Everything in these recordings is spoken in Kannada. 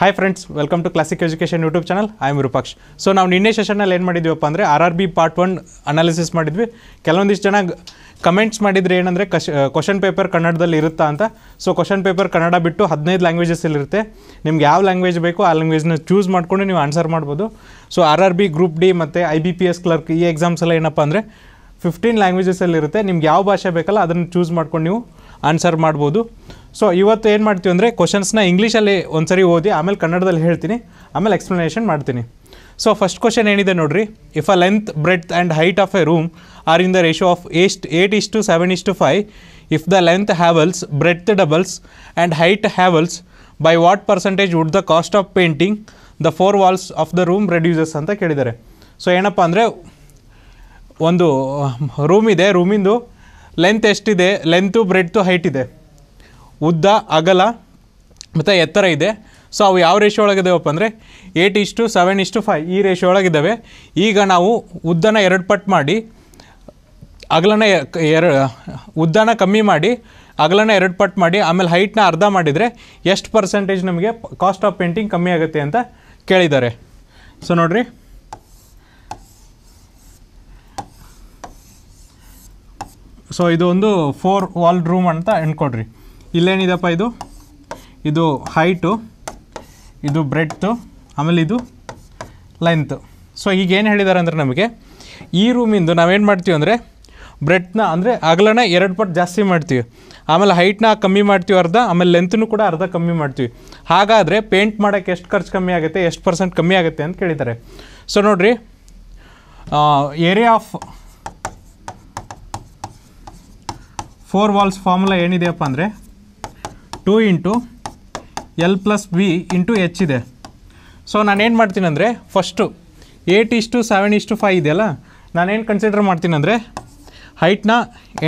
Hi friends welcome to classic education YouTube channel I am so ನಾವು ನಿನ್ನೆ ಸೆಷನಲ್ಲಿ ಏನು ಮಾಡಿದ್ವಿಪ್ಪ ಅಂದರೆ R R B part one analysis ಮಾಡಿದ್ವಿ ಕೆಲವೊಂದಿಷ್ಟು ಜನ ಕಮೆಂಟ್ಸ್ ಮಾಡಿದರೆ ಏನಂದರೆ ಕಶ್ ಕ್ವಶನ್ ಪೇಪರ್ ಕನ್ನಡದಲ್ಲಿ ಇರುತ್ತಾ ಅಂತ ಸೊ ಕ್ವಶನ್ ಪೇಪರ್ ಕನ್ನಡ ಬಿಟ್ಟು ಹದಿನೈದು ಇರುತ್ತೆ ನಿಮ್ಗೆ ಯಾವ ಲ್ಯಾಂಗ್ವೇಜ್ ಬೇಕೋ ಆ ಲ್ಯಾಂಗ್ವೇಜ್ನ ಚೂಸ್ ಮಾಡಿಕೊಂಡು ನೀವು ಆನ್ಸರ್ ಮಾಡ್ಬೋದು so R R B group D ಮತ್ತು I B P S clerk ಈ ಎಕ್ಸಾಮ್ಸ್ ಎಲ್ಲ ಏನಪ್ಪ ಅಂದರೆ ಫಿಫ್ಟೀನ್ ಇರುತ್ತೆ ನಿಮ್ಗೆ ಯಾವ ಭಾಷೆ ಬೇಕಲ್ಲ ಅದನ್ನು ಚೂಸ್ ಮಾಡ್ಕೊಂಡು ನೀವು ಆನ್ಸರ್ ಮಾಡ್ಬೋದು ಸೊ ಇವತ್ತು ಏನು ಮಾಡ್ತೀವಿ ಅಂದರೆ ಕ್ವಶನ್ಸ್ನ ಇಂಗ್ಲೀಷಲ್ಲಿ ಒಂದ್ಸರಿ ಓದಿ ಆಮೇಲೆ ಕನ್ನಡದಲ್ಲಿ ಹೇಳ್ತೀನಿ ಆಮೇಲೆ ಎಕ್ಸ್ಪ್ಲನೇಷನ್ ಮಾಡ್ತೀನಿ ಸೊ ಫಸ್ಟ್ ಕ್ವಶನ್ ಏನಿದೆ ನೋಡಿರಿ if a length breadth and height of a room are in the ratio of as eight to seven to five if the length halves breadth doubles and height halves by what percentage would the cost of painting the four walls of the room reduces ಅಂತ ಕೇಳಿದ್ದಾರೆ ಸೊ ಏನಪ್ಪ ಅಂದರೆ ಒಂದು ರೂಮ್ ಇದೆ ರೂಮಿಂದು ಲೆಂತ್ ಎಷ್ಟಿದೆ ಲೆಂತು ಬ್ರೆಡ್ತು ಹೈಟ್ ಇದೆ ಉದ್ದ ಅಗಲ ಮತ್ತು ಎತ್ತರ ಇದೆ ಸೊ ಅವು ಯಾವ ರೇಷೋ ಒಳಗಿದಾವಪ್ಪ ಅಂದರೆ ಏಯ್ಟ್ ಇಷ್ಟು ಸೆವೆನ್ ಇಷ್ಟು ಫೈ ಈ ರೇಷೋ ಒಳಗಿದ್ದಾವೆ ಈಗ ನಾವು ಉದ್ದನ ಎರಡು ಪಟ್ಟು ಮಾಡಿ ಅಗಲನ ಎರ ಉದ್ದನ ಕಮ್ಮಿ ಮಾಡಿ ಅಗಲನ ಎರಡು ಪಟ್ಟು ಮಾಡಿ ಆಮೇಲೆ ಹೈಟ್ನ ಅರ್ಧ ಮಾಡಿದರೆ ಎಷ್ಟು ಪರ್ಸೆಂಟೇಜ್ ನಮಗೆ ಕಾಸ್ಟ್ ಆಫ್ ಪೇಂಟಿಂಗ್ ಕಮ್ಮಿ ಆಗುತ್ತೆ ಅಂತ ಕೇಳಿದ್ದಾರೆ ಸೊ ನೋಡಿರಿ ಸೊ ಇದು ಒಂದು ಫೋರ್ ವಾಲ್ ರೂಮ್ ಅಂತ ಅಂದ್ಕೊಡ್ರಿ ಇಲ್ಲೇನಿದೆಪ್ಪ ಇದು ಇದು ಹೈಟು ಇದು ಬ್ರೆಡ್ತು ಆಮೇಲೆ ಇದು ಲೆಂತು ಸೊ ಈಗ ಏನು ಹೇಳಿದ್ದಾರೆ ಅಂದರೆ ನಮಗೆ ಈ ರೂಮಿಂದು ನಾವೇನು ಮಾಡ್ತೀವಿ ಅಂದರೆ ಬ್ರೆಡ್ನ ಅಂದರೆ ಅಗಲನ ಎರಡು ಪಟ್ಟು ಜಾಸ್ತಿ ಮಾಡ್ತೀವಿ ಆಮೇಲೆ ಹೈಟ್ನ ಕಮ್ಮಿ ಮಾಡ್ತೀವಿ ಅರ್ಧ ಆಮೇಲೆ ಲೆಂತ್ನು ಕೂಡ ಅರ್ಧ ಕಮ್ಮಿ ಮಾಡ್ತೀವಿ ಹಾಗಾದರೆ ಪೇಂಟ್ ಮಾಡೋಕ್ಕೆ ಎಷ್ಟು ಖರ್ಚು ಕಮ್ಮಿ ಆಗುತ್ತೆ ಎಷ್ಟು ಪರ್ಸೆಂಟ್ ಕಮ್ಮಿ ಆಗುತ್ತೆ ಅಂತ ಕೇಳಿದ್ದಾರೆ ಸೊ ನೋಡಿರಿ area of four walls formula ಏನಿದೆಯಪ್ಪ ಅಂದರೆ two into L plus B into H ಇದೆ ಸೊ ನಾನೇನು ಮಾಡ್ತೀನಿ ಅಂದರೆ ಫಸ್ಟು ಏಯ್ಟ್ ಇಷ್ಟು ಸೆವೆನ್ ಇಷ್ಟು ಫೈ ಇದೆಯಲ್ಲ ನಾನೇನು ಕನ್ಸಿಡರ್ ಮಾಡ್ತೀನಿ ಅಂದರೆ ಹೈಟ್ನ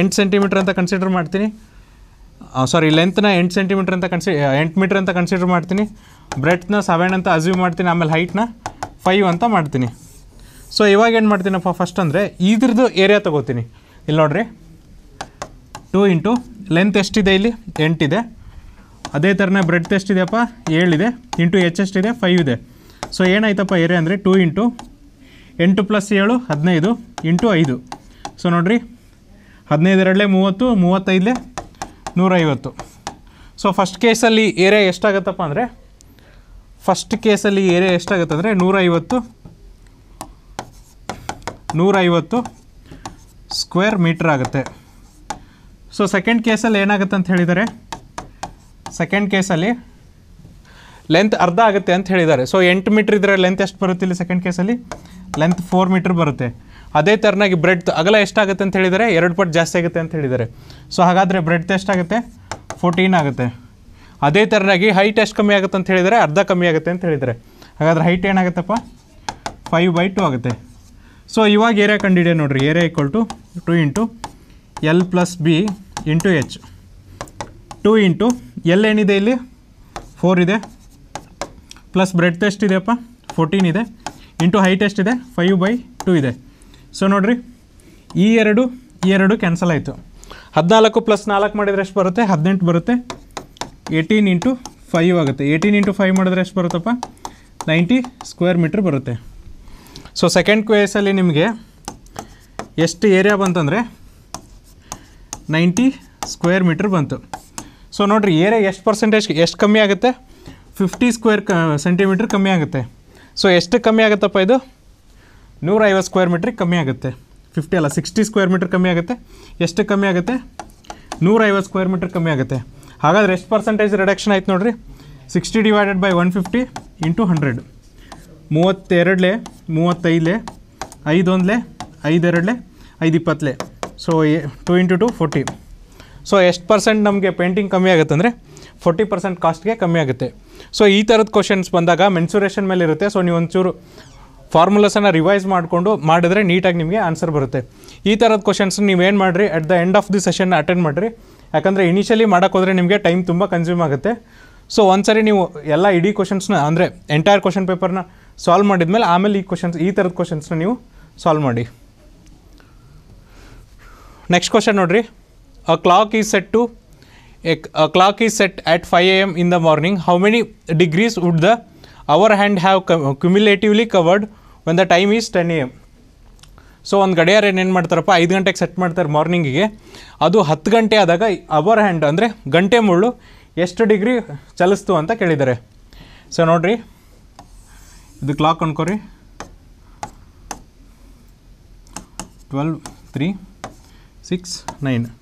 ಎಂಟು ಸೆಂಟಿಮೀಟ್ರ್ ಅಂತ ಕನ್ಸಿಡರ್ ಮಾಡ್ತೀನಿ ಸಾರಿ ಲೆಂತ್ನ ಎಂಟು ಸೆಂಟಿಮೀಟ್ರ್ ಅಂತ ಕನ್ಸಿ ಎಂಟು ಮೀಟ್ರ್ ಅಂತ ಕನ್ಸಿಡರ್ ಮಾಡ್ತೀನಿ ಬ್ರೆಡ್ನ ಸೆವೆನ್ ಅಂತ ಅಸ್ಯೂವ್ ಮಾಡ್ತೀನಿ ಆಮೇಲೆ ಹೈಟ್ನ ಫೈವ್ ಅಂತ ಮಾಡ್ತೀನಿ ಸೊ ಇವಾಗ ಏನು ಮಾಡ್ತೀನಪ್ಪ ಫಸ್ಟ್ ಅಂದರೆ ಇದ್ರದ್ದು ಏರಿಯಾ ತೊಗೋತೀನಿ ಇಲ್ಲಿ ನೋಡ್ರಿ ಟೂ ಇಂಟು ಲೆಂತ್ ಎಷ್ಟಿದೆ ಇಲ್ಲಿ ಎಂಟಿದೆ ಅದೇ ಥರನೇ ಬ್ರೆಡ್ ಟೆಸ್ಟ್ ಇದೆಯಪ್ಪ ಏಳಿದೆ ಇಂಟು ಎಚ್ ಎಷ್ಟಿದೆ ಫೈವ್ ಇದೆ ಸೊ ಏನಾಯ್ತಪ್ಪ ಏರಿಯಾ ಅಂದರೆ ಟೂ ಇಂಟು ಎಂಟು ಪ್ಲಸ್ ಏಳು ಹದಿನೈದು ಇಂಟು ಐದು ಸೊ ನೋಡಿರಿ ಹದಿನೈದರಲ್ಲೇ ಮೂವತ್ತು ಮೂವತ್ತೈದಲೇ ನೂರೈವತ್ತು ಸೊ ಫಸ್ಟ್ ಕೇಸಲ್ಲಿ ಏರಿಯಾ ಎಷ್ಟಾಗತ್ತಪ್ಪ ಅಂದರೆ ಫಸ್ಟ್ ಕೇಸಲ್ಲಿ ಏರಿಯಾ ಎಷ್ಟಾಗತ್ತೆ ಅಂದರೆ ನೂರೈವತ್ತು ನೂರೈವತ್ತು ಸ್ಕ್ವೇರ್ ಮೀಟ್ರ್ ಆಗುತ್ತೆ ಸೊ ಸೆಕೆಂಡ್ ಕೇಸಲ್ಲಿ ಏನಾಗುತ್ತೆ ಅಂತ ಹೇಳಿದರೆ ಸೆಕೆಂಡ್ ಕೇಸಲ್ಲಿ ಲೆಂತ್ ಅರ್ಧ ಆಗುತ್ತೆ ಅಂತ ಹೇಳಿದ್ದಾರೆ ಸೊ ಎಂಟು ಮೀಟ್ರ್ ಇದ್ದರೆ ಲೆಂತ್ ಎಷ್ಟು ಬರುತ್ತೆ ಇಲ್ಲಿ ಸೆಕೆಂಡ್ ಕೇಸಲ್ಲಿ ಲೆಂತ್ ಫೋರ್ ಮೀಟ್ರ್ ಬರುತ್ತೆ ಅದೇ ಥರನಾಗಿ ಬ್ರೆಡ್ ಅಗಲ ಎಷ್ಟಾಗುತ್ತೆ ಅಂತ ಹೇಳಿದರೆ ಎರಡು ಪಟ್ಟು ಜಾಸ್ತಿ ಆಗುತ್ತೆ ಅಂತ ಹೇಳಿದ್ದಾರೆ ಸೊ ಹಾಗಾದರೆ ಬ್ರೆಡ್ ಎಷ್ಟಾಗುತ್ತೆ ಫೋರ್ಟೀನ್ ಆಗುತ್ತೆ ಅದೇ ಥರನಾಗಿ ಹೈಟ್ ಎಷ್ಟು ಕಮ್ಮಿ ಆಗುತ್ತೆ ಅಂತ ಹೇಳಿದರೆ ಅರ್ಧ ಕಮ್ಮಿ ಆಗುತ್ತೆ ಅಂತ ಹೇಳಿದ್ದಾರೆ ಹಾಗಾದರೆ ಹೈಟ್ ಏನಾಗುತ್ತಪ್ಪ ಫೈವ್ ಬೈ ಟು ಆಗುತ್ತೆ ಸೊ ಇವಾಗ ಏರಿಯಾ ಕಂಡಿಡಿಯೋ ನೋಡಿರಿ area equal to two into L plus B into H two into ಎಲ್ಲೇನಿದೆ ಇಲ್ಲಿ ಫೋರ್ ಇದೆ ಪ್ಲಸ್ ಬ್ರೆಡ್ ಇದೆಯಪ್ಪ ಫೋರ್ಟೀನ್ ಇದೆ ಇಂಟು ಹೈಟ್ ಇದೆ ಫೈವ್ ಬೈ ಟು ಇದೆ ಸೊ ನೋಡಿರಿ ಈ ಎರಡು ಈ ಎರಡು ಕ್ಯಾನ್ಸಲ್ ಆಯಿತು ಹದಿನಾಲ್ಕು ಪ್ಲಸ್ ನಾಲ್ಕು ಮಾಡಿದರೆ ಎಷ್ಟು ಬರುತ್ತೆ ಹದಿನೆಂಟು ಬರುತ್ತೆ ಏಯ್ಟೀನ್ ಇಂಟು ಫೈವ್ ಆಗುತ್ತೆ ಏಯ್ಟೀನ್ ಇಂಟು ಫೈವ್ ಮಾಡಿದ್ರೆ ಎಷ್ಟು ಬರುತ್ತಪ್ಪ ನೈಂಟಿ ಸ್ಕ್ವೇರ್ ಮೀಟ್ರ್ ಬರುತ್ತೆ ಸೊ ಸೆಕೆಂಡ್ ಕ್ವೇಸಲ್ಲಿ ನಿಮಗೆ ಎಷ್ಟು ಏರಿಯಾ ಬಂತಂದರೆ ನೈಂಟಿ ಸ್ಕ್ವೇರ್ ಮೀಟ್ರ್ ಬಂತು ಸೊ ನೋಡಿರಿ ಏರಿಯಾ ಎಷ್ಟು ಪರ್ಸೆಂಟೇಜ್ ಎಷ್ಟು ಕಮ್ಮಿ ಆಗುತ್ತೆ ಫಿಫ್ಟಿ ಸ್ಕ್ವೇರ್ ಕ ಸೆಂಟಿಮೀಟ್ರ್ ಕಮ್ಮಿ ಆಗುತ್ತೆ ಸೊ ಎಷ್ಟು ಕಮ್ಮಿ ಆಗುತ್ತಪ್ಪ ಇದು ನೂರೈವತ್ತು ಸ್ಕ್ವೇರ್ ಮೀಟ್ರಿಗೆ ಕಮ್ಮಿ ಆಗುತ್ತೆ ಫಿಫ್ಟಿ ಅಲ್ಲ ಸಿಕ್ಸ್ಟಿ ಸ್ಕ್ವೇರ್ ಮೀಟ್ರ್ ಕಮ್ಮಿ ಆಗುತ್ತೆ ಎಷ್ಟು ಕಮ್ಮಿ ಆಗುತ್ತೆ ನೂರೈವತ್ತು ಸ್ಕ್ವೇರ್ ಮೀಟ್ರ್ ಕಮ್ಮಿ ಆಗುತ್ತೆ ಹಾಗಾದರೆ ಎಷ್ಟು ಪರ್ಸೆಂಟೇಜ್ ರಿಡಕ್ಷನ್ ಆಯ್ತು ನೋಡಿರಿ sixty divided by one fifty into hundred ಮೂವತ್ತೆರಡಲೆ ಮೂವತ್ತೈದಲೆ ಐದೊಂದಲೆ ಐದೆರಡಲೆ ಐದು ಇಪ್ಪತ್ತಲೆ so two into two forty so ಎಷ್ಟು ಪರ್ಸೆಂಟ್ ನಮಗೆ ಪೇಂಟಿಂಗ್ ಕಮ್ಮಿ ಆಗುತ್ತೆ ಅಂದರೆ ಫೋರ್ಟಿ ಪರ್ಸೆಂಟ್ ಕಾಸ್ಟ್ಗೆ ಕಮ್ಮಿ ಆಗುತ್ತೆ ಸೊ ಈ ಥರದ ಕ್ವಶನ್ಸ್ ಬಂದಾಗ ಮೆನ್ಸುರೇಷನ್ ಮೇಲೆ ಇರುತ್ತೆ ಸೊ ನೀವು ಒಂಚೂರು ಫಾರ್ಮುಲಸನ್ನು ರಿವೈಸ್ ಮಾಡಿಕೊಂಡು ಮಾಡಿದ್ರೆ ನೀಟಾಗಿ ನಿಮಗೆ ಆನ್ಸರ್ ಬರುತ್ತೆ ಈ ಥರದ ಕ್ವಶನ್ಸ್ ನೀವೇನು ಮಾಡಿರಿ at the end of the session attend ಮಾಡಿರಿ ಯಾಕಂದರೆ ಇನಿಷಿಯಲಿ ಮಾಡೋಕ್ಕೋದ್ರೆ ನಿಮಗೆ ಟೈಮ್ ತುಂಬ ಕನ್ಸ್ಯೂಮ್ ಆಗುತ್ತೆ ಸೊ ಒಂದ್ಸರಿ ನೀವು ಎಲ್ಲ ಇಡೀ ಕ್ವಶನ್ಸ್ನ ಅಂದರೆ ಎಂಟೈರ್ ಕ್ವಶನ್ ಪೇಪರ್ನ ಸಾಲ್ವ್ ಮಾಡಿದ್ಮೇಲೆ ಆಮೇಲೆ ಈ ಕ್ವಶನ್ಸ್ ಈ ಥರದ ಕ್ವಶನ್ಸ್ನ ನೀವು ಸಾಲ್ವ್ ಮಾಡಿ ನೆಕ್ಸ್ಟ್ ಕ್ವಶನ್ ನೋಡಿರಿ a clock is set to a, a clock is set at 5 a.m. in the morning, how many degrees would the hour hand have cumulatively covered when the time is 10 a.m. So ಒಂದು ಗಡಿಯಾರ ಏನೇನು ಮಾಡ್ತಾರಪ್ಪ ಐದು ಗಂಟೆಗೆ ಸೆಟ್ ಮಾಡ್ತಾರೆ ಮಾರ್ನಿಂಗಿಗೆ ಅದು ಹತ್ತು ಗಂಟೆ ಆದಾಗ ಅವರ್ ಹ್ಯಾಂಡ್ ಅಂದರೆ ಗಂಟೆ ಮುಳ್ಳು ಎಷ್ಟು ಡಿಗ್ರಿ ಚಲಿಸ್ತು ಅಂತ ಕೇಳಿದ್ದಾರೆ ಸೊ ನೋಡಿರಿ ಇದು ಕ್ಲಾಕ್ ಅಂದ್ಕೊರಿ 12, 3, 6, 9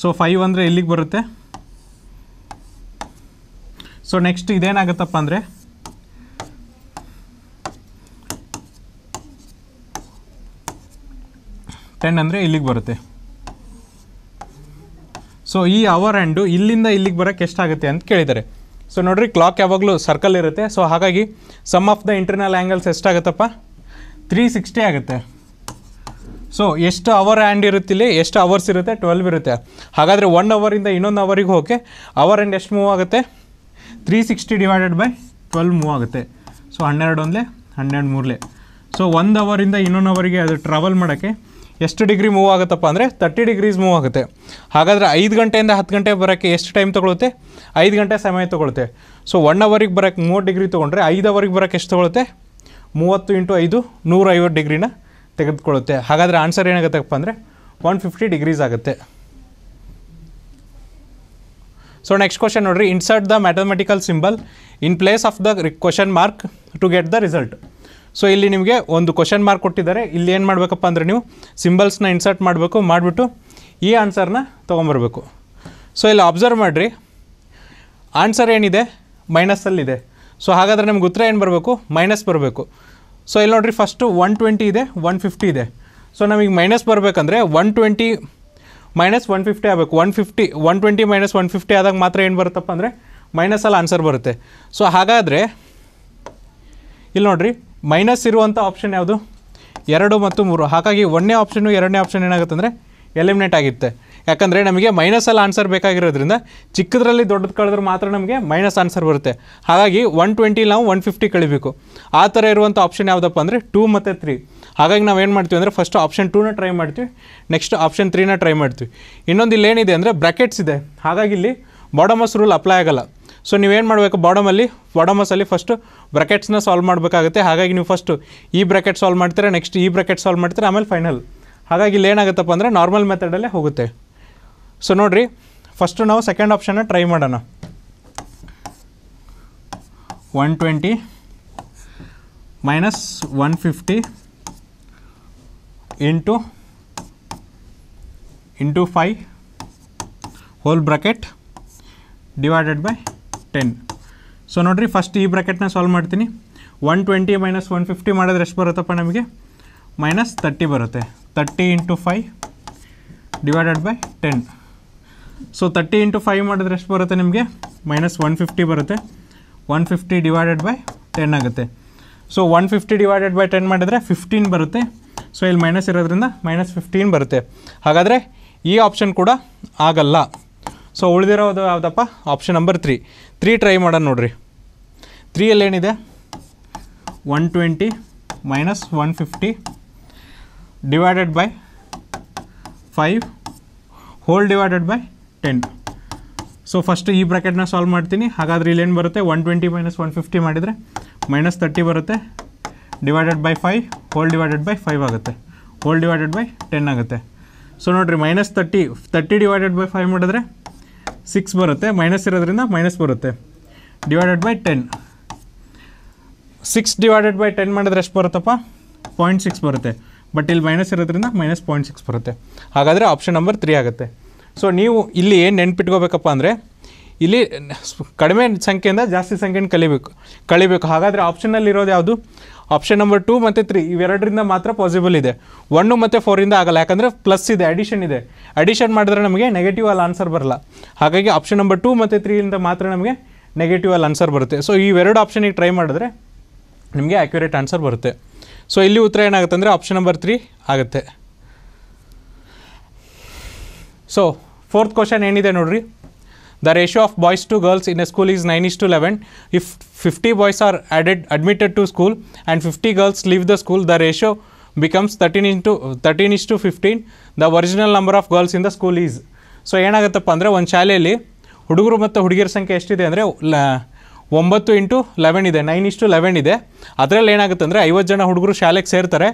ಸೊ ಫೈವ್ ಅಂದರೆ ಎಲ್ಲಿಗೆ ಬರುತ್ತೆ ಸೊ ನೆಕ್ಸ್ಟ್ ಇದೇನಾಗತ್ತಪ್ಪ ಅಂದರೆ ಟೆನ್ ಅಂದರೆ ಇಲ್ಲಿಗೆ ಬರುತ್ತೆ ಸೊ ಈ ಅವರ್ ಆ್ಯಂಡು ಇಲ್ಲಿಂದ ಇಲ್ಲಿಗೆ ಬರೋಕ್ಕೆ ಎಷ್ಟಾಗುತ್ತೆ ಅಂತ ಕೇಳಿದ್ದಾರೆ ಸೊ ನೋಡಿರಿ ಕ್ಲಾಕ್ ಯಾವಾಗಲೂ ಸರ್ಕಲ್ ಇರುತ್ತೆ ಸೊ ಹಾಗಾಗಿ sum of the internal angles ಎಷ್ಟಾಗುತ್ತಪ್ಪ ತ್ರೀ ಸಿಕ್ಸ್ಟಿ ಆಗುತ್ತೆ ಸೊ ಎಷ್ಟು ಅವರ್ ಆ್ಯಂಡ್ ಇರುತ್ತಿಲ್ಲಿ ಎಷ್ಟು ಅವರ್ಸ್ ಇರುತ್ತೆ ಟ್ವೆಲ್ವ್ ಇರುತ್ತೆ ಹಾಗಾದರೆ ಒನ್ ಅವರಿಂದ ಇನ್ನೊಂದು ಅವರಿಗೆ ಹೋಗಿ ಅವರ್ ಆ್ಯಂಡ್ ಎಷ್ಟು ಮೂವ್ ಆಗುತ್ತೆ three sixty divided by twelve move ಆಗುತ್ತೆ ಸೊ ಹನ್ನೆರಡು ಒಂದೇ ಹನ್ನೆರಡು ಮೂರಲೆ ಸೊ ಒಂದು ಅವರಿಂದ ಇನ್ನೊಂದು ಅವರಿಗೆ ಅದು ಟ್ರಾವೆಲ್ ಮಾಡೋಕ್ಕೆ ಎಷ್ಟು ಡಿಗ್ರಿ ಮೂವ್ ಆಗುತ್ತಪ್ಪ ಅಂದರೆ ತರ್ಟಿ ಡಿಗ್ರೀಸ್ ಮೂವ್ ಆಗುತ್ತೆ ಹಾಗಾದರೆ ಐದು ಗಂಟೆಯಿಂದ ಹತ್ತು ಗಂಟೆ ಬರೋಕ್ಕೆ ಎಷ್ಟು ಟೈಮ್ ತೊಗೊಳುತ್ತೆ ಐದು ಗಂಟೆ ಸಮಯ ತೊಗೊಳುತ್ತೆ ಸೊ ಒನ್ ಅವರಿಗೆ ಬರೋಕ್ಕೆ ಮೂವತ್ತು ಡಿಗ್ರಿ ತೊಗೊಂಡ್ರೆ ಐದು ಅವರಿಗೆ ಬರೋಕ್ಕೆ ಎಷ್ಟು ತೊಗೊಳುತ್ತೆ ಮೂವತ್ತು ಇಂಟು ಐದು ನೂರೈವತ್ತು ಡಿಗ್ರಿನ ತೆಗೆದುಕೊಳ್ಳುತ್ತೆ ಹಾಗಾದರೆ ಆನ್ಸರ್ ಏನಾಗುತ್ತಪ್ಪ ಅಂದರೆ ಒನ್ ಫಿಫ್ಟಿ ಡಿಗ್ರೀಸ್ ಆಗುತ್ತೆ ಸೊ ನೆಕ್ಸ್ಟ್ ಕ್ವಶನ್ ನೋಡ್ರಿ insert the mathematical symbol in place of the question mark to get the result so ಇಲ್ಲಿ ನಿಮಗೆ ಒಂದು ಕ್ವಶನ್ ಮಾರ್ಕ್ ಕೊಟ್ಟಿದ್ದಾರೆ ಇಲ್ಲಿ ಏನು ಮಾಡಬೇಕಪ್ಪ ಅಂದರೆ ನೀವು ಸಿಂಬಲ್ಸ್ನ ಇನ್ಸರ್ಟ್ ಮಾಡಬೇಕು ಮಾಡಿಬಿಟ್ಟು ಈ ಆನ್ಸರ್ನ ತೊಗೊಂಬರ್ಬೇಕು ಸೊ ಇಲ್ಲಿ ಅಬ್ಸರ್ವ್ ಮಾಡಿರಿ ಆನ್ಸರ್ ಏನಿದೆ ಮೈನಸಲ್ಲಿದೆ ಸೊ ಹಾಗಾದರೆ ನಿಮ್ಗೆ ಉತ್ತರ ಏನು ಬರಬೇಕು ಮೈನಸ್ ಬರಬೇಕು ಸೊ ಇಲ್ಲಿ ನೋಡಿರಿ ಫಸ್ಟು ಒನ್ ಟ್ವೆಂಟಿ ಇದೆ ಒನ್ ಫಿಫ್ಟಿ ಇದೆ ಸೊ ನಮಗೆ ಮೈನಸ್ ಬರಬೇಕಂದ್ರೆ one twenty minus one fifty ಆಗಬೇಕು one fifty one twenty minus one fifty ಆದಾಗ ಮಾತ್ರ ಏನು ಬರುತ್ತಪ್ಪ ಅಂದರೆ ಮೈನಸಲ್ಲಿ ಆನ್ಸರ್ ಬರುತ್ತೆ ಸೊ ಹಾಗಾದರೆ ಇಲ್ಲಿ ನೋಡಿರಿ ಮೈನಸ್ ಇರುವಂಥ ಆಪ್ಷನ್ ಯಾವುದು ಎರಡು ಮತ್ತು ಮೂರು ಹಾಗಾಗಿ ಒಂದನೇ ಆಪ್ಷನು ಎರಡನೇ ಆಪ್ಷನ್ ಏನಾಗುತ್ತೆ ಅಂದರೆ ಎಲಿಮಿನೇಟ್ ಆಗುತ್ತೆ ಯಾಕಂದರೆ ನಮಗೆ ಮೈನಸಲ್ಲಿ ಆನ್ಸರ್ ಬೇಕಾಗಿರೋದ್ರಿಂದ ಚಿಕ್ಕದರಲ್ಲಿ ದೊಡ್ಡದು ಕಳೆದ್ರೆ ಮಾತ್ರ ನಮಗೆ ಮೈನಸ್ ಆನ್ಸರ್ ಬರುತ್ತೆ ಹಾಗಾಗಿ ಒನ್ ಟ್ವೆಂಟಿಲಿ ನಾವು ಒನ್ ಫಿಫ್ಟಿ ಕಳಿಬೇಕು ಆ ಥರ ಇರುವಂಥ ಆಪ್ಷನ್ ಯಾವುದಪ್ಪ ಅಂದರೆ ಟೂ ಮತ್ತು ತ್ರೀ ಹಾಗಾಗಿ ನಾವು ಏನು ಮಾಡ್ತೀವಿ ಅಂದರೆ ಫಸ್ಟ್ ಆಪ್ಷನ್ ಟೂನ ಟ್ರೈ ಮಾಡ್ತೀವಿ ನೆಕ್ಸ್ಟ್ ಆಪ್ಷನ್ ತ್ರೀನ ಟ್ರೈ ಮಾಡ್ತೀವಿ ಇನ್ನೊಂದು ಇಲ್ಲಿ ಏನಿದೆ ಅಂದರೆ ಬ್ರ್ಯಾಕೆಟ್ಸ್ ಇದೆ ಹಾಗಾಗಿ ಇಲ್ಲಿ ಬಾಡಮಸ್ ರೂಲ್ ಅಪ್ಲೈ ಆಗೋಲ್ಲ ಸೊ ನೀವೇನು ಮಾಡಬೇಕು ಬಾಡಮಲ್ಲಿ ಬಾಡಮಸಲ್ಲಿ ಫಸ್ಟು ಬ್ರ್ಯಾಕೆಟ್ಸ್ನ ಸಾಲ್ವ್ ಮಾಡಬೇಕಾಗುತ್ತೆ ಹಾಗಾಗಿ ನೀವು ಫಸ್ಟು ಈ ಬ್ರ್ಯಾಕೆಟ್ ಸಾಲ್ವ್ ಮಾಡ್ತೀರಾ ನೆಕ್ಸ್ಟ್ ಈ ಬ್ರ್ಯಾಕೆಟ್ ಸಾಲ್ವ್ ಮಾಡ್ತೀರಾ ಆಮೇಲೆ ಫೈನಲ್ ಹಾಗಾಗಿ ಇಲ್ಲಿ ಏನಾಗುತ್ತಪ್ಪ ಅಂದರೆ ನಾರ್ಮಲ್ ಮೆಥಡಲ್ಲೇ ಹೋಗುತ್ತೆ ಸೊ ನೋಡಿರಿ ಫಸ್ಟು ನಾವು ಸೆಕೆಂಡ್ ಆಪ್ಷನ್ನ ಟ್ರೈ ಮಾಡೋಣ one twenty minus one fifty into into five whole bracket divided by ten so ನೋಡಿರಿ ಫಸ್ಟ್ ಈ ಬ್ರಾಕೆಟ್ನ ಸಾಲ್ವ್ ಮಾಡ್ತೀನಿ one twenty minus one fifty ಮಾಡಿದ್ರೆ ಎಷ್ಟು ಬರುತ್ತಪ್ಪ ನಮಗೆ ಮೈನಸ್ ತರ್ಟಿ ಬರುತ್ತೆ thirty into five divided by ten so thirty into five ಮಾಡಿದ್ರೆ ಎಷ್ಟು ಬರುತ್ತೆ ನಿಮಗೆ ಮೈನಸ್ ಒನ್ ಫಿಫ್ಟಿ ಬರುತ್ತೆ one fifty divided by ten ಆಗುತ್ತೆ so one fifty divided by ten ಮಾಡಿದರೆ ಫಿಫ್ಟೀನ್ ಬರುತ್ತೆ ಸೊ ಇಲ್ಲಿ ಮೈನಸ್ ಇರೋದ್ರಿಂದ ಮೈನಸ್ ಫಿಫ್ಟೀನ್ ಬರುತ್ತೆ ಹಾಗಾದರೆ ಈ ಆಪ್ಷನ್ ಕೂಡ ಆಗಲ್ಲ ಸೊ ಉಳಿದಿರೋದು ಯಾವುದಪ್ಪ option number three three try ಮಾಡೋಣ ನೋಡಿರಿ ತ್ರೀಯಲ್ಲಿ ಏನಿದೆ one twenty minus one fifty divided by five whole divided by ten so first ಈ ಬ್ರಾಕೆಟ್ನ ಸಾಲ್ವ್ ಮಾಡ್ತೀನಿ ಹಾಗಾದರೆ ಇಲ್ಲೇನು ಬರುತ್ತೆ one twenty minus one fifty ಮಾಡಿದರೆ ಮೈನಸ್ ತರ್ಟಿ ಬರುತ್ತೆ divided by five whole divided by five ಆಗುತ್ತೆ ಹೋಲ್ ಡಿವೈಡೆಡ್ ಬೈ ಟೆನ್ ಆಗುತ್ತೆ ಸೊ ನೋಡಿರಿ minus thirty thirty divided by five ಮಾಡಿದ್ರೆ ಸಿಕ್ಸ್ ಬರುತ್ತೆ ಮೈನಸ್ ಇರೋದ್ರಿಂದ ಮೈನಸ್ ಬರುತ್ತೆ divided by ten six divided by ten ಮಾಡಿದ್ರೆ ಎಷ್ಟು ಬರುತ್ತಪ್ಪ ಪಾಯಿಂಟ್ ಸಿಕ್ಸ್ ಬರುತ್ತೆ ಬಟ್ ಇಲ್ಲಿ ಮೈನಸ್ ಇರೋದ್ರಿಂದ ಮೈನಸ್ ಪಾಯಿಂಟ್ ಸಿಕ್ಸ್ ಬರುತ್ತೆ ಹಾಗಾದರೆ ಆಪ್ಷನ್ ನಂಬರ್ ತ್ರೀ ಆಗುತ್ತೆ ಸೊ ನೀವು ಇಲ್ಲಿ ಏನು ನೆನ್ಪಿಟ್ಕೋಬೇಕಪ್ಪ ಅಂದರೆ ಇಲ್ಲಿ ಕಡಿಮೆ ಸಂಖ್ಯೆಯಿಂದ ಜಾಸ್ತಿ ಸಂಖ್ಯೆಯನ್ನು ಕಲಿಬೇಕು ಕಲಿಬೇಕು ಹಾಗಾದರೆ ಆಪ್ಷನಲ್ಲಿ ಇರೋದು ಯಾವುದು ಆಪ್ಷನ್ ನಂಬರ್ ಟೂ ಮತ್ತು ತ್ರೀ ಇವೆರಡರಿಂದ ಮಾತ್ರ ಪಾಸಿಬಲ್ ಇದೆ ಒನ್ನು ಮತ್ತು ಫೋರಿಂದ ಆಗಲ್ಲ ಯಾಕಂದರೆ ಪ್ಲಸ್ ಇದೆ ಅಡಿಷನ್ ಇದೆ ಅಡಿಷನ್ ಮಾಡಿದ್ರೆ ನಮಗೆ ನೆಗೆಟಿವ್ ಅಲ್ಲಿ ಆನ್ಸರ್ ಬರಲ್ಲ ಹಾಗಾಗಿ ಆಪ್ಷನ್ ನಂಬರ್ ಟೂ ಮತ್ತು ತ್ರೀಯಿಂದ ಮಾತ್ರ ನಮಗೆ ನೆಗೆಟಿವ್ ಅಲ್ಲಿ ಆನ್ಸರ್ ಬರುತ್ತೆ ಸೊ ಇವೆರಡು ಆಪ್ಷನಿಗೆ ಟ್ರೈ ಮಾಡಿದ್ರೆ ನಿಮಗೆ ಆ್ಯಕ್ಯುರೇಟ್ ಆನ್ಸರ್ ಬರುತ್ತೆ ಸೊ ಇಲ್ಲಿ ಉತ್ತರ ಏನಾಗುತ್ತೆ ಅಂದರೆ ಆಪ್ಷನ್ ನಂಬರ್ ತ್ರೀ ಆಗುತ್ತೆ ಸೊ ಫೋರ್ತ್ ಕ್ವಶನ್ ಏನಿದೆ ನೋಡ್ರಿ the ratio of boys to girls in a school is nine is to eleven if fifty boys are added admitted to school and fifty girls leave the school the ratio becomes thirteen in to thirteen is to fifteen the original number of girls in the school is so ಏನಾಗುತ್ತಪ್ಪ ಅಂದರೆ ಒಂದು ಶಾಲೆಯಲ್ಲಿ ಹುಡುಗರು ಮತ್ತು ಹುಡುಗಿಯರ ಸಂಖ್ಯೆ ಎಷ್ಟಿದೆ ಅಂದರೆ ಲ ಒಂಬತ್ತು ಇಂಟು ಲೆವೆನ್ ಇದೆ ನೈನ್ ಇಷ್ಟು ಲೆವೆನ್ ಇದೆ ಅದರಲ್ಲಿ ಏನಾಗುತ್ತೆ ಅಂದರೆ ಐವತ್ತು ಜನ ಹುಡುಗರು ಶಾಲೆಗೆ ಸೇರ್ತಾರೆ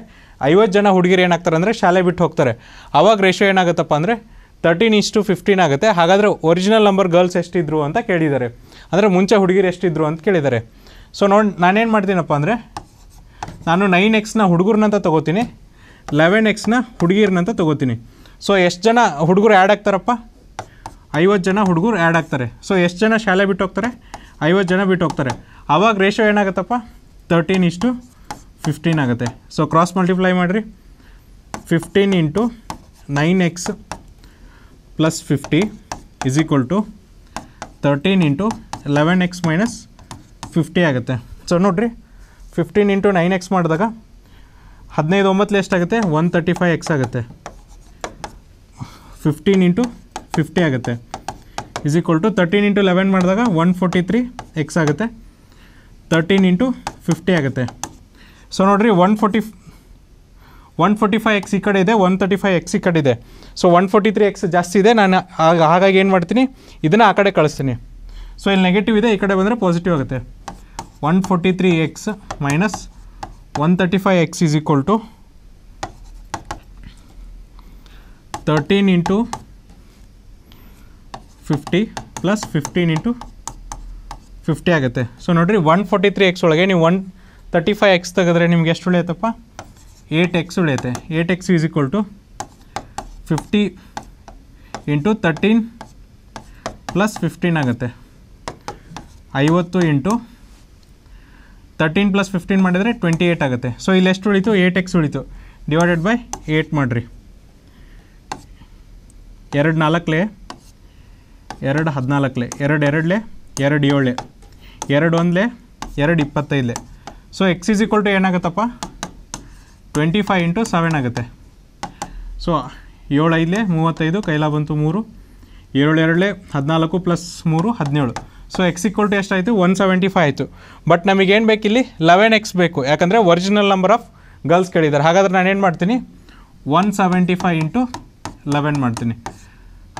ಐವತ್ತು ಜನ ಹುಡುಗಿರು ಏನಾಗ್ತಾರೆ ಅಂದರೆ ಶಾಲೆ ಬಿಟ್ಟು ಹೋಗ್ತಾರೆ ಆವಾಗ ರೇಷೋ ಏನಾಗುತ್ತಪ್ಪ ಅಂದರೆ ತರ್ಟೀನ್ ಇಷ್ಟು ಫಿಫ್ಟೀನ್ ಆಗುತ್ತೆ ಹಾಗಾದರೆ ಒರಿಜಿನಲ್ ನಂಬರ್ ಗರ್ಲ್ಸ್ ಎಷ್ಟಿದ್ರು ಅಂತ ಕೇಳಿದ್ದಾರೆ ಅಂದರೆ ಮುಂಚೆ ಹುಡುಗಿರು ಎಷ್ಟಿದ್ರು ಅಂತ ಕೇಳಿದ್ದಾರೆ ಸೊ ನೋಡಿ ನಾನೇನು ಮಾಡ್ತೀನಪ್ಪ ಅಂದರೆ ನಾನು ನೈನ್ ಎಕ್ಸ್ನ ಹುಡುಗರನ್ನಂತ ತೊಗೋತೀನಿ ಲೆವೆನ್ ಎಕ್ಸ್ನ ಹುಡುಗಿರನ್ನಂತ ತೊಗೋತೀನಿ ಸೊ ಎಷ್ಟು ಜನ ಹುಡುಗರು ಆ್ಯಡ್ ಆಗ್ತಾರಪ್ಪ ಐವತ್ತು ಜನ ಹುಡುಗರು ಆ್ಯಡ್ ಆಗ್ತಾರೆ ಸೊ ಎಷ್ಟು ಜನ ಶಾಲೆ ಬಿಟ್ಟು ಹೋಗ್ತಾರೆ ಐವತ್ತು ಜನ ಬಿಟ್ಟು ಹೋಗ್ತಾರೆ ಆವಾಗ ರೇಷೋ ಏನಾಗುತ್ತಪ್ಪ ತರ್ಟೀನ್ ಇಷ್ಟು ಫಿಫ್ಟೀನ್ ಆಗುತ್ತೆ ಸೊ ಕ್ರಾಸ್ ಮಲ್ಟಿಪ್ಲೈ ಮಾಡಿರಿ fifteen into nine X plus 50 is equal to 13 into 11x minus 50 ಆಗುತ್ತೆ ಸೊ ನೋಡಿರಿ ಫಿಫ್ಟೀನ್ ಇಂಟು ನೈನ್ ಎಕ್ಸ್ ಮಾಡಿದಾಗ ಹದಿನೈದು ಒಂಬತ್ತು ಎಷ್ಟಾಗುತ್ತೆ ಒನ್ ತರ್ಟಿ ಫೈವ್ ಎಕ್ಸ್ ಆಗುತ್ತೆ ಫಿಫ್ಟೀನ್ ಇಂಟು ಫಿಫ್ಟಿ ಆಗುತ್ತೆ is equal to thirteen into eleven ಮಾಡಿದಾಗ ಒನ್ ಫೋರ್ಟಿ ತ್ರೀ ಎಕ್ಸ್ ಆಗುತ್ತೆ ತರ್ಟೀನ್ ಇಂಟು ಫಿಫ್ಟಿ ಆಗುತ್ತೆ ಸೊ ನೋಡಿರಿ one forty one forty five X ಈ ಕಡೆ ಇದೆ ಒನ್ ತರ್ಟಿ ಫೈವ್ ಎಕ್ಸ್ ಈ ಕಡೆ ಇದೆ so one forty three X ಜಾಸ್ತಿ ಇದೆ ನಾನು ಆಗ ಹಾಗಾಗಿ ಏನು ಮಾಡ್ತೀನಿ ಇದನ್ನು ಆ ಕಡೆ ಕಳಿಸ್ತೀನಿ ಸೊ ಇಲ್ಲಿ ನೆಗೆಟಿವ್ ಇದೆ ಈ ಕಡೆ ಬಂದರೆ ಪಾಸಿಟಿವ್ ಆಗುತ್ತೆ one forty three X minus one thirty five X is equal to thirteen into fifty plus fifteen into fifty ಆಗುತ್ತೆ ಸೊ ನೋಡಿರಿ ಒನ್ ಫೋರ್ಟಿ ತ್ರೀ ಎಕ್ಸ್ ಒಳಗೆ ನೀವು ಒನ್ ತರ್ಟಿ ಫೈವ್ ಎಕ್ಸ್ ತೆಗೆದ್ರೆ ನಿಮ್ಗೆ ಎಷ್ಟು ಒಳ್ಳೆಯತ್ತಪ್ಪ ಏಟ್ ಎಕ್ಸ್ ಉಳಿಯುತ್ತೆ eight X is equal to into thirteen plus fifteen ಆಗುತ್ತೆ ಐವತ್ತು ಇಂಟು ತರ್ಟೀನ್ ಪ್ಲಸ್ ಫಿಫ್ಟೀನ್ ಮಾಡಿದರೆ ಟ್ವೆಂಟಿ ಏಯ್ಟ್ ಆಗುತ್ತೆ ಸೊ ಇಲ್ಲಿ ಎಷ್ಟು ಉಳಿತು ಏಟ್ ಎಕ್ಸ್ ಉಳಿತು ಡಿವೈಡೆಡ್ ಬೈ ಏಯ್ಟ್ ಮಾಡಿರಿ ಎರಡು ನಾಲ್ಕಲೆ ಎರಡು ಹದಿನಾಲ್ಕಲೆ ಎರಡು ಎರಡಲೆ ಎರಡು ಏಳೆ ಎರಡು ಒಂದಲೆ ಎರಡು ಇಪ್ಪತ್ತೈದಲೆ so x is equal to ಏನಾಗುತ್ತಪ್ಪ ಟ್ವೆಂಟಿ ಫೈವ್ ಇಂಟು ಸೆವೆನ್ ಆಗುತ್ತೆ ಸೊ ಏಳೈದಲೇ ಮೂವತ್ತೈದು ಕೈಲ ಬಂತು ಮೂರು ಏಳು ಎರಡಲೇ ಹದಿನಾಲ್ಕು ಪ್ಲಸ್ ಮೂರು ಹದಿನೇಳು ಸೊ ಎಕ್ಸ್ ಈಕ್ವಲ್ ಟು ಎಷ್ಟಾಯಿತು ಒನ್ ಸೆವೆಂಟಿ ಫೈವ್ ಆಯಿತು ಬಟ್ ನಮಗೇನು ಇಲ್ಲಿ ಲೆವೆನ್ ಎಕ್ಸ್ ಬೇಕು ಯಾಕಂದರೆ ಒರಿಜಿನಲ್ ನಂಬರ್ ಆಫ್ ಗರ್ಲ್ಸ್ ಕೇಳಿದ್ದಾರೆ ಹಾಗಾದ್ರೆ ನಾನೇನು ಮಾಡ್ತೀನಿ one seventy five into eleven ಮಾಡ್ತೀನಿ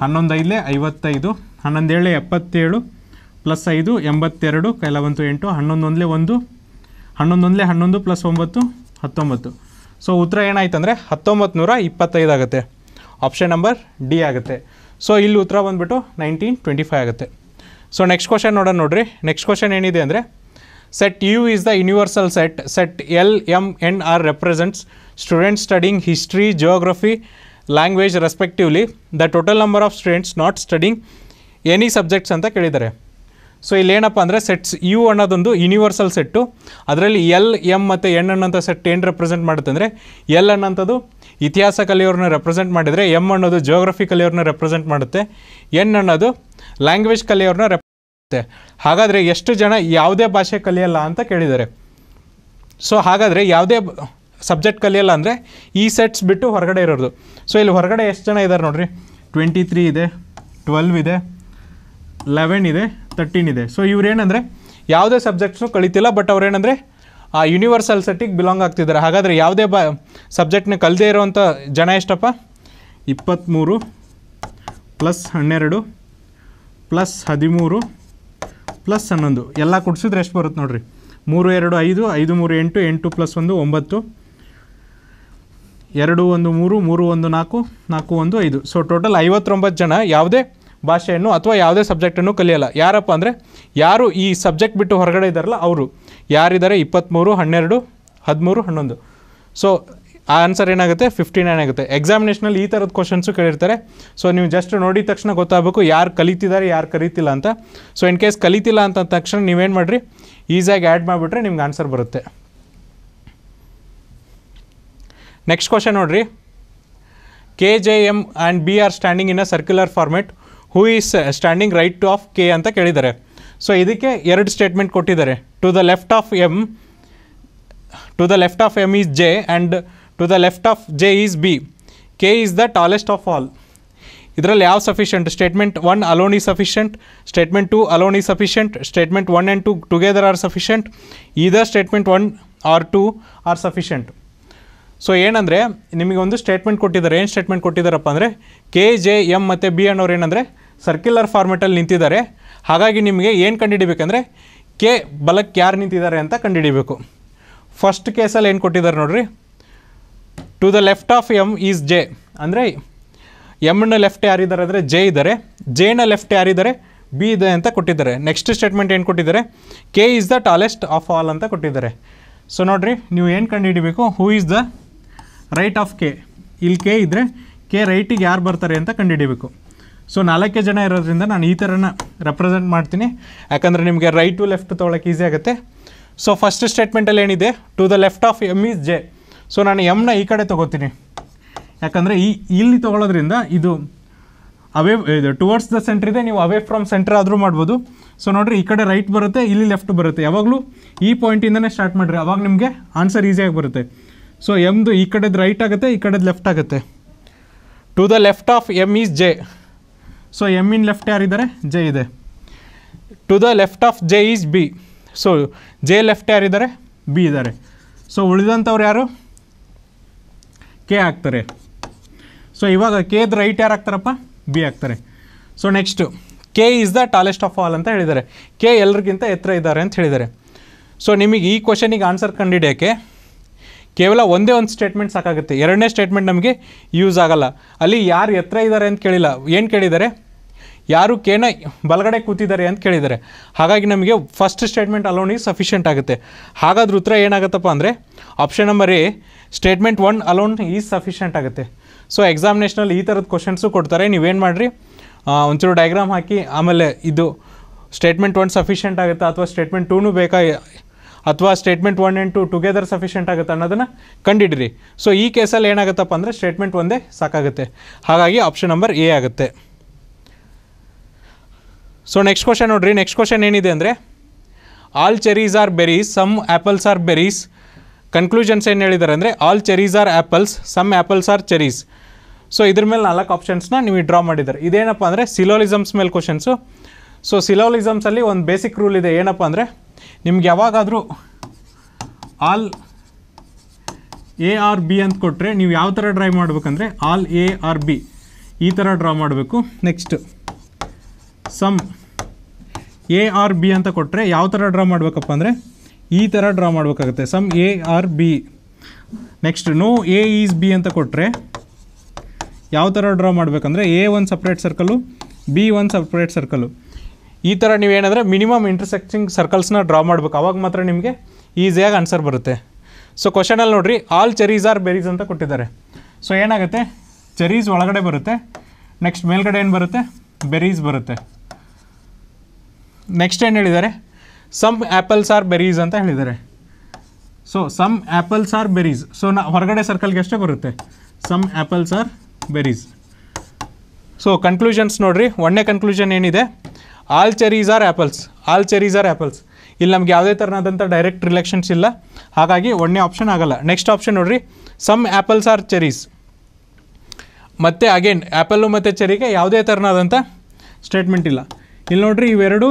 ಹನ್ನೊಂದೈದಲೇ ಐವತ್ತೈದು ಹನ್ನೊಂದೇಳೆ ಎಪ್ಪತ್ತೇಳು ಪ್ಲಸ್ ಐದು ಎಂಬತ್ತೆರಡು ಕೈಲ ಬಂತು ಎಂಟು ಹನ್ನೊಂದೊಂದಲೇ ಒಂದು ಹನ್ನೊಂದೊಂದಲೇ ಹನ್ನೊಂದು ಪ್ಲಸ್ ಒಂಬತ್ತು ಹತ್ತೊಂಬತ್ತು ಸೊ ಉತ್ತರ ಏನಾಯ್ತು ಅಂದರೆ ಹತ್ತೊಂಬತ್ತು ನೂರ ಇಪ್ಪತ್ತೈದು ಆಗುತ್ತೆ ಆಪ್ಷನ್ ನಂಬರ್ ಡಿ ಆಗುತ್ತೆ ಸೊ ಇಲ್ಲಿ ಉತ್ತರ ಬಂದುಬಿಟ್ಟು ನೈನ್ಟೀನ್ ಟ್ವೆಂಟಿ ಫೈವ್ ಆಗುತ್ತೆ ಸೊ ನೆಕ್ಸ್ಟ್ ಕ್ವಶನ್ ನೋಡೋಣ ನೋಡಿರಿ ನೆಕ್ಸ್ಟ್ ಕ್ವಶನ್ ಏನಿದೆ ಅಂದರೆ set U is the universal set set L M N are represents students studying history geography language respectively the total number of students not studying any subjects ಅಂತ ಕೇಳಿದ್ದಾರೆ ಸೊ ಇಲ್ಲಿ ಏನಪ್ಪ ಅಂದರೆ ಸೆಟ್ಸ್ ಯು ಅನ್ನೋದೊಂದು ಯೂನಿವರ್ಸಲ್ ಸೆಟ್ಟು ಅದರಲ್ಲಿ ಎಲ್ ಎಮ್ ಮತ್ತು ಎನ್ ಅನ್ನೋಂಥ ಸೆಟ್ ಏನು ರೆಪ್ರೆಸೆಂಟ್ ಮಾಡುತ್ತೆ ಅಂದರೆ ಎಲ್ ಅನ್ನೋಂಥದ್ದು ಇತಿಹಾಸ ಕಲಿಯೋರನ್ನ ರೆಪ್ರೆಸೆಂಟ್ ಮಾಡಿದರೆ ಎಮ್ ಅನ್ನೋದು ಜೋಗ್ರಫಿ ಕಲಿಯೋರನ್ನ ರೆಪ್ರೆಸೆಂಟ್ ಮಾಡುತ್ತೆ ಎನ್ ಅನ್ನೋದು ಲ್ಯಾಂಗ್ವೇಜ್ ಕಲಿಯೋರನ್ನ ಮಾಡುತ್ತೆ ಹಾಗಾದರೆ ಎಷ್ಟು ಜನ ಯಾವುದೇ ಭಾಷೆ ಕಲಿಯಲ್ಲ ಅಂತ ಕೇಳಿದ್ದಾರೆ ಸೊ ಹಾಗಾದರೆ ಯಾವುದೇ ಸಬ್ಜೆಕ್ಟ್ ಕಲಿಯಲ್ಲ ಅಂದರೆ ಈ ಸೆಟ್ಸ್ ಬಿಟ್ಟು ಹೊರಗಡೆ ಇರೋದು ಸೊ ಇಲ್ಲಿ ಹೊರಗಡೆ ಎಷ್ಟು ಜನ ಇದ್ದಾರೆ ನೋಡಿರಿ ಟ್ವೆಂಟಿ ತ್ರೀ ಇದೆ ಟ್ವೆಲ್ವ್ ಇದೆ ಲೆವೆನ್ ಇದೆ ತರ್ಟೀನ್ ಇದೆ ಸೊ ಇವರೇನೆಂದರೆ ಯಾವುದೇ ಸಬ್ಜೆಕ್ಟ್ಸು ಕಲಿತಿಲ್ಲ ಬಟ್ ಅವ್ರೇನೆಂದರೆ ಆ ಯೂನಿವರ್ಸಲ್ ಸೆಟ್ಟಿಗೆ ಬಿಲಾಂಗ್ ಆಗ್ತಿದ್ದಾರೆ ಹಾಗಾದರೆ ಯಾವುದೇ ಬ ಸಬ್ಜೆಕ್ಟ್ನ ಕಲ್ದೇ ಇರೋವಂಥ ಜನ ಎಷ್ಟಪ್ಪ ಇಪ್ಪತ್ತ್ಮೂರು ಪ್ಲಸ್ ಹನ್ನೆರಡು ಪ್ಲಸ್ ಹದಿಮೂರು ಪ್ಲಸ್ ಹನ್ನೊಂದು ಎಲ್ಲ ಕುಡಿಸಿದ್ರೆ ಎಷ್ಟು ಬರುತ್ತೆ ನೋಡಿರಿ ಮೂರು ಎರಡು ಐದು ಐದು ಮೂರು ಎಂಟು ಎಂಟು ಪ್ಲಸ್ ಒಂದು ಒಂಬತ್ತು ಎರಡು ಒಂದು ಮೂರು ಮೂರು ಒಂದು ನಾಲ್ಕು ನಾಲ್ಕು ಒಂದು ಐದು ಸೊ ಟೋಟಲ್ ಐವತ್ತೊಂಬತ್ತು ಜನ ಯಾವುದೇ ಭಾಷೆಯನ್ನು ಅಥವಾ ಯಾವುದೇ ಸಬ್ಜೆಕ್ಟನ್ನು ಕಲಿಯಲ್ಲ ಯಾರಪ್ಪ ಅಂದರೆ ಯಾರು ಈ ಸಬ್ಜೆಕ್ಟ್ ಬಿಟ್ಟು ಹೊರಗಡೆ ಇದ್ದಾರಲ್ಲ ಅವರು ಯಾರಿದ್ದಾರೆ ಇಪ್ಪತ್ತ್ಮೂರು ಹನ್ನೆರಡು ಹದಿಮೂರು ಹನ್ನೊಂದು ಸೊ ಆ ಆನ್ಸರ್ ಏನಾಗುತ್ತೆ ಫಿಫ್ಟಿ ನೈನ್ ಆಗುತ್ತೆ ಎಕ್ಸಾಮಿನೇಷನಲ್ಲಿ ಈ ಥರದ ಕ್ವಶನ್ಸು ಕೇಳಿರ್ತಾರೆ ಸೊ ನೀವು ಜಸ್ಟ್ ನೋಡಿದ ತಕ್ಷಣ ಗೊತ್ತಾಗಬೇಕು ಯಾರು ಕಲಿತಿದ್ದಾರೆ ಯಾರು ಕಲಿತಿಲ್ಲ ಅಂತ ಸೊ ಇನ್ ಕೇಸ್ ಕಲಿತಿಲ್ಲ ಅಂತ ತಕ್ಷಣ ನೀವೇನು ಮಾಡಿರಿ ಈಸಿಯಾಗಿ ಆ್ಯಡ್ ಮಾಡಿಬಿಟ್ರೆ ನಿಮ್ಗೆ ಆನ್ಸರ್ ಬರುತ್ತೆ ನೆಕ್ಸ್ಟ್ ಕ್ವಶನ್ ನೋಡಿರಿ K J M and B R standing in a circular format who is standing right to of K ಅಂತ ಕೇಳಿದ್ದಾರೆ ಸೊ ಇದಕ್ಕೆ ಎರಡು ಸ್ಟೇಟ್ಮೆಂಟ್ ಕೊಟ್ಟಿದ್ದಾರೆ to the left of M to the left of M is J and to the left of J is B K is the tallest of all ಇದರಲ್ಲಿ ಯಾವ sufficient statement one alone is sufficient statement two alone is sufficient statement one and two together are sufficient either statement one or two are sufficient so ಏನಂದರೆ ನಿಮಗೆ ಒಂದು ಸ್ಟೇಟ್ಮೆಂಟ್ ಕೊಟ್ಟಿದ್ದಾರೆ ಏನು ಸ್ಟೇಟ್ಮೆಂಟ್ ಕೊಟ್ಟಿದ್ದಾರಪ್ಪ ಅಂದರೆ ಕೆ ಜೆ ಎಮ್ ಮತ್ತು ಬಿ ಅನ್ನೋರು ಏನಂದರೆ ಸರ್ಕ್ಯುಲರ್ ಫಾರ್ಮೆಟಲ್ಲಿ ನಿಂತಿದ್ದಾರೆ ಹಾಗಾಗಿ ನಿಮಗೆ ಏನು ಕಂಡುಹಿಡಿಬೇಕಂದ್ರೆ ಕೆ ಬಲಕ್ಕೆ ಯಾರು ನಿಂತಿದ್ದಾರೆ ಅಂತ ಕಂಡುಹಿಡಿಬೇಕು ಫಸ್ಟ್ ಕೇಸಲ್ಲಿ ಏನು ಕೊಟ್ಟಿದ್ದಾರೆ ನೋಡಿರಿ to the left of M is J ಅಂದರೆ ಎಮ್ನ ಲೆಫ್ಟ್ ಯಾರಿದ್ದಾರೆ ಅಂದರೆ ಜೆ ಇದ್ದಾರೆ ಜೆನ ಲೆಫ್ಟ್ ಯಾರಿದ್ದಾರೆ ಬಿ ಇದೆ ಅಂತ ಕೊಟ್ಟಿದ್ದಾರೆ ನೆಕ್ಸ್ಟ್ ಸ್ಟೇಟ್ಮೆಂಟ್ ಏನು ಕೊಟ್ಟಿದ್ದಾರೆ K is the tallest of all ಅಂತ ಕೊಟ್ಟಿದ್ದಾರೆ ಸೊ ನೋಡಿರಿ ನೀವು ಏನು ಕಂಡುಹಿಡಿಬೇಕು who is the right of K ಇಲ್ಲಿ ಕೆ ಇದ್ದರೆ ಕೆ ರೈಟಿಗೆ ಯಾರು ಬರ್ತಾರೆ ಅಂತ ಕಂಡುಹಿಡಿಬೇಕು ಸೊ ನಾಲ್ಕೇ ಜನ ಇರೋದ್ರಿಂದ ನಾನು ಈ ಥರನ ರೆಪ್ರೆಸೆಂಟ್ ಮಾಡ್ತೀನಿ ಯಾಕಂದರೆ ನಿಮಗೆ ರೈಟ್ ಟು ಲೆಫ್ಟ್ ತೊಗೊಳಕ್ಕೆ ಈಸಿ ಆಗುತ್ತೆ ಸೊ ಫಸ್ಟ್ ಸ್ಟೇಟ್ಮೆಂಟಲ್ಲಿ ಏನಿದೆ to the left of M is J so ನಾನು ಎಮ್ನ ಈ ಕಡೆ ತೊಗೋತೀನಿ ಯಾಕಂದರೆ ಈ ಇಲ್ಲಿ ತೊಗೊಳೋದ್ರಿಂದ ಇದು ಅವೇ ಇದು ಟುವರ್ಡ್ಸ್ ದ ಸೆಂಟ್ರ್ ಇದೆ ನೀವು ಅವೇ ಫ್ರಮ್ ಸೆಂಟ್ರ್ ಆದರೂ ಮಾಡ್ಬೋದು ಸೊ ನೋಡಿರಿ ಈ ಕಡೆ ರೈಟ್ ಬರುತ್ತೆ ಇಲ್ಲಿ ಲೆಫ್ಟ್ ಬರುತ್ತೆ ಯಾವಾಗಲೂ ಈ ಪಾಯಿಂಟಿಂದನೇ ಸ್ಟಾರ್ಟ್ ಮಾಡಿರಿ ಅವಾಗ ನಿಮಗೆ ಆನ್ಸರ್ ಈಸಿಯಾಗಿ ಬರುತ್ತೆ ಸೊ ಎಮ್ದು ಈ ಕಡೆದು ರೈಟ್ ಆಗುತ್ತೆ ಈ ಕಡೆದು ಲೆಫ್ಟ್ ಆಗುತ್ತೆ to the left of M is J so M in left ಯಾರಿದ್ದಾರೆ ಜೆ ಇದೆ to the left of J is B so J left ಯಾರಿದ್ದಾರೆ ಬಿ ಇದ್ದಾರೆ ಸೊ ಉಳಿದಂಥವ್ರು ಯಾರು ಕೆ ಆಗ್ತಾರೆ ಸೊ ಇವಾಗ ಕೆದ ರೈಟ್ ಯಾರು ಆಗ್ತಾರಪ್ಪ ಬಿ ಆಗ್ತಾರೆ so next K is the tallest of all ಅಂತ ಹೇಳಿದ್ದಾರೆ ಕೆ ಎಲ್ರಿಗಿಂತ ಎತ್ತರ ಇದ್ದಾರೆ ಅಂತ ಹೇಳಿದ್ದಾರೆ ಸೊ ನಿಮಗೆ ಈ ಕ್ವಶನಿಗೆ ಆನ್ಸರ್ ಕಂಡಿಡಿಯೋಕ್ಕೆ ಕೇವಲ ಒಂದೇ ಒಂದು ಸ್ಟೇಟ್ಮೆಂಟ್ ಸಾಕಾಗುತ್ತೆ ಎರಡನೇ ಸ್ಟೇಟ್ಮೆಂಟ್ ನಮಗೆ ಯೂಸ್ ಆಗಲ್ಲ ಅಲ್ಲಿ ಯಾರು ಎತ್ತರ ಇದ್ದಾರೆ ಅಂತ ಕೇಳಿಲ್ಲ ಏನು ಕೇಳಿದ್ದಾರೆ ಯಾರು ಕೇನ ಬಲಗಡೆ ಕೂತಿದ್ದಾರೆ ಅಂತ ಕೇಳಿದ್ದಾರೆ ಹಾಗಾಗಿ ನಮಗೆ ಫಸ್ಟ್ ಸ್ಟೇಟ್ಮೆಂಟ್ ಅಲೋನಿಗೆ ಸಫಿಷಿಯೆಂಟ್ ಆಗುತ್ತೆ ಹಾಗಾದ್ರೆ ಉತ್ತರ ಏನಾಗುತ್ತಪ್ಪ ಅಂದರೆ option number A statement one alone is sufficient ಆಗುತ್ತೆ ಸೊ ಎಕ್ಸಾಮಿನೇಷನಲ್ಲಿ ಈ ಥರದ ಕ್ವಶನ್ಸು ಕೊಡ್ತಾರೆ ನೀವೇನು ಮಾಡಿರಿ ಒಂಚೂರು ಡಯಾಗ್ರಾಮ್ ಹಾಕಿ ಆಮೇಲೆ ಇದು ಸ್ಟೇಟ್ಮೆಂಟ್ ಒನ್ ಸಫಿಷಿಯೆಂಟ್ ಆಗುತ್ತಾ ಅಥವಾ ಸ್ಟೇಟ್ಮೆಂಟ್ ಟೂನು ಬೇಕಾ ಅಥವಾ statement one and two together sufficient ಆಗುತ್ತೆ ಅನ್ನೋದನ್ನು ಕಂಡಿಡ್ರಿ ಸೊ ಈ ಕೇಸಲ್ಲಿ ಏನಾಗುತ್ತಪ್ಪ ಅಂದರೆ ಸ್ಟೇಟ್ಮೆಂಟ್ ಒಂದೇ ಸಾಕಾಗುತ್ತೆ ಹಾಗಾಗಿ ಆಪ್ಷನ್ ನಂಬರ್ ಎ ಆಗುತ್ತೆ ಸೊ ನೆಕ್ಸ್ಟ್ ಕ್ವಶನ್ ನೋಡ್ರಿ ನೆಕ್ಸ್ಟ್ ಕ್ವಶನ್ ಏನಿದೆ ಅಂದರೆ all cherries are berries some apples are berries conclusions ಏನು ಹೇಳಿದ್ದಾರೆ ಅಂದರೆ all cherries are apples some apples are cherries so ಇದ್ರ ಮೇಲೆ ನಾಲ್ಕು ಆಪ್ಷನ್ಸ್ನ ನೀವು ಡ್ರಾ ಮಾಡಿದ್ದಾರೆ ಇದೇನಪ್ಪ ಅಂದರೆ ಸಿಲೋಲಿಸಮ್ಸ್ ಮೇಲೆ ಕ್ವಶನ್ಸು ಸೊ ಸಿಲೋಲಿಸಮ್ಸಲ್ಲಿ ಒಂದು ಬೇಸಿಕ್ ರೂಲ್ ಇದೆ ಏನಪ್ಪ ಅಂದರೆ ನಿಮ್ಗೆ ಯಾವಾಗಾದರೂ ಆಲ್ ಎ ಆರ್ ಬಿ ಅಂತ ಕೊಟ್ಟರೆ ನೀವು ಯಾವ ಥರ ಡ್ರಾ ಮಾಡಬೇಕಂದ್ರೆ ಆಲ್ ಎ ಆರ್ ಬಿ ಈ ಥರ ಡ್ರಾ ಮಾಡಬೇಕು next some A are B ಅಂತ ಕೊಟ್ಟರೆ ಯಾವ ಥರ ಡ್ರಾ ಮಾಡಬೇಕಪ್ಪ ಅಂದರೆ ಈ ಥರ ಡ್ರಾ ಮಾಡಬೇಕಾಗುತ್ತೆ some A are B next no A is B ಅಂತ ಕೊಟ್ಟರೆ ಯಾವ ಥರ ಡ್ರಾ ಮಾಡಬೇಕಂದ್ರೆ ಎ ಒಂದು ಸಪ್ರೇಟ್ ಸರ್ಕಲು ಬಿ ಒಂದು ಸಪ್ರೇಟ್ ಸರ್ಕಲು ಈ ಥರ ನೀವೇನಂದರೆ ಮಿನಿಮಮ್ ಇಂಟರ್ಸೆಕ್ಟಿಂಗ್ ಸರ್ಕಲ್ಸ್ನ ಡ್ರಾ ಮಾಡಬೇಕು ಆವಾಗ ಮಾತ್ರ ನಿಮಗೆ ಈಸಿಯಾಗಿ ಆನ್ಸರ್ ಬರುತ್ತೆ ಸೊ ಕ್ವಶನಲ್ಲಿ ನೋಡಿರಿ ಆಲ್ ಚೆರೀಸ್ ಆರ್ ಬೆರೀಸ್ ಅಂತ ಕೊಟ್ಟಿದ್ದಾರೆ ಸೊ ಏನಾಗುತ್ತೆ ಚೆರೀಸ್ ಒಳಗಡೆ ಬರುತ್ತೆ ನೆಕ್ಸ್ಟ್ ಮೇಲ್ಗಡೆ ಏನು ಬರುತ್ತೆ ಬೆರೀಸ್ ಬರುತ್ತೆ ನೆಕ್ಸ್ಟ್ ಏನು ಹೇಳಿದ್ದಾರೆ ಸಮ್ ಆ್ಯಪಲ್ಸ್ ಆರ್ ಬೆರೀಸ್ ಅಂತ ಹೇಳಿದ್ದಾರೆ so some apples are berries so ನಾ ಹೊರಗಡೆ ಸರ್ಕಲ್ಗೆ ಅಷ್ಟೇ ಬರುತ್ತೆ some apples are berries so conclusions ನೋಡಿರಿ ಒಂದನೇ ಕನ್ಕ್ಲೂಷನ್ ಏನಿದೆ all cherries are apples all cherries are apples ಇಲ್ಲಿ ನಮ್ಗೆ ಯಾವುದೇ ಥರನಾದಂಥ ಡೈರೆಕ್ಟ್ ರಿಲೇಷನ್ಸ್ ಇಲ್ಲ ಹಾಗಾಗಿ ಒಂದನೇ ಆಪ್ಷನ್ ಆಗೋಲ್ಲ ನೆಕ್ಸ್ಟ್ ಆಪ್ಷನ್ ನೋಡ್ರಿ ಸಮ್ ಆ್ಯಪಲ್ಸ್ ಆರ್ ಚೆರೀಸ್ ಮತ್ತು ಅಗೇನ್ ಆ್ಯಪಲ್ಲು ಮತ್ತು ಚೆರಿಗೆ ಯಾವುದೇ ಥರನಾದಂಥ ಸ್ಟೇಟ್ಮೆಂಟ್ ಇಲ್ಲ ಇಲ್ಲಿ ನೋಡ್ರಿ ಇವೆರಡು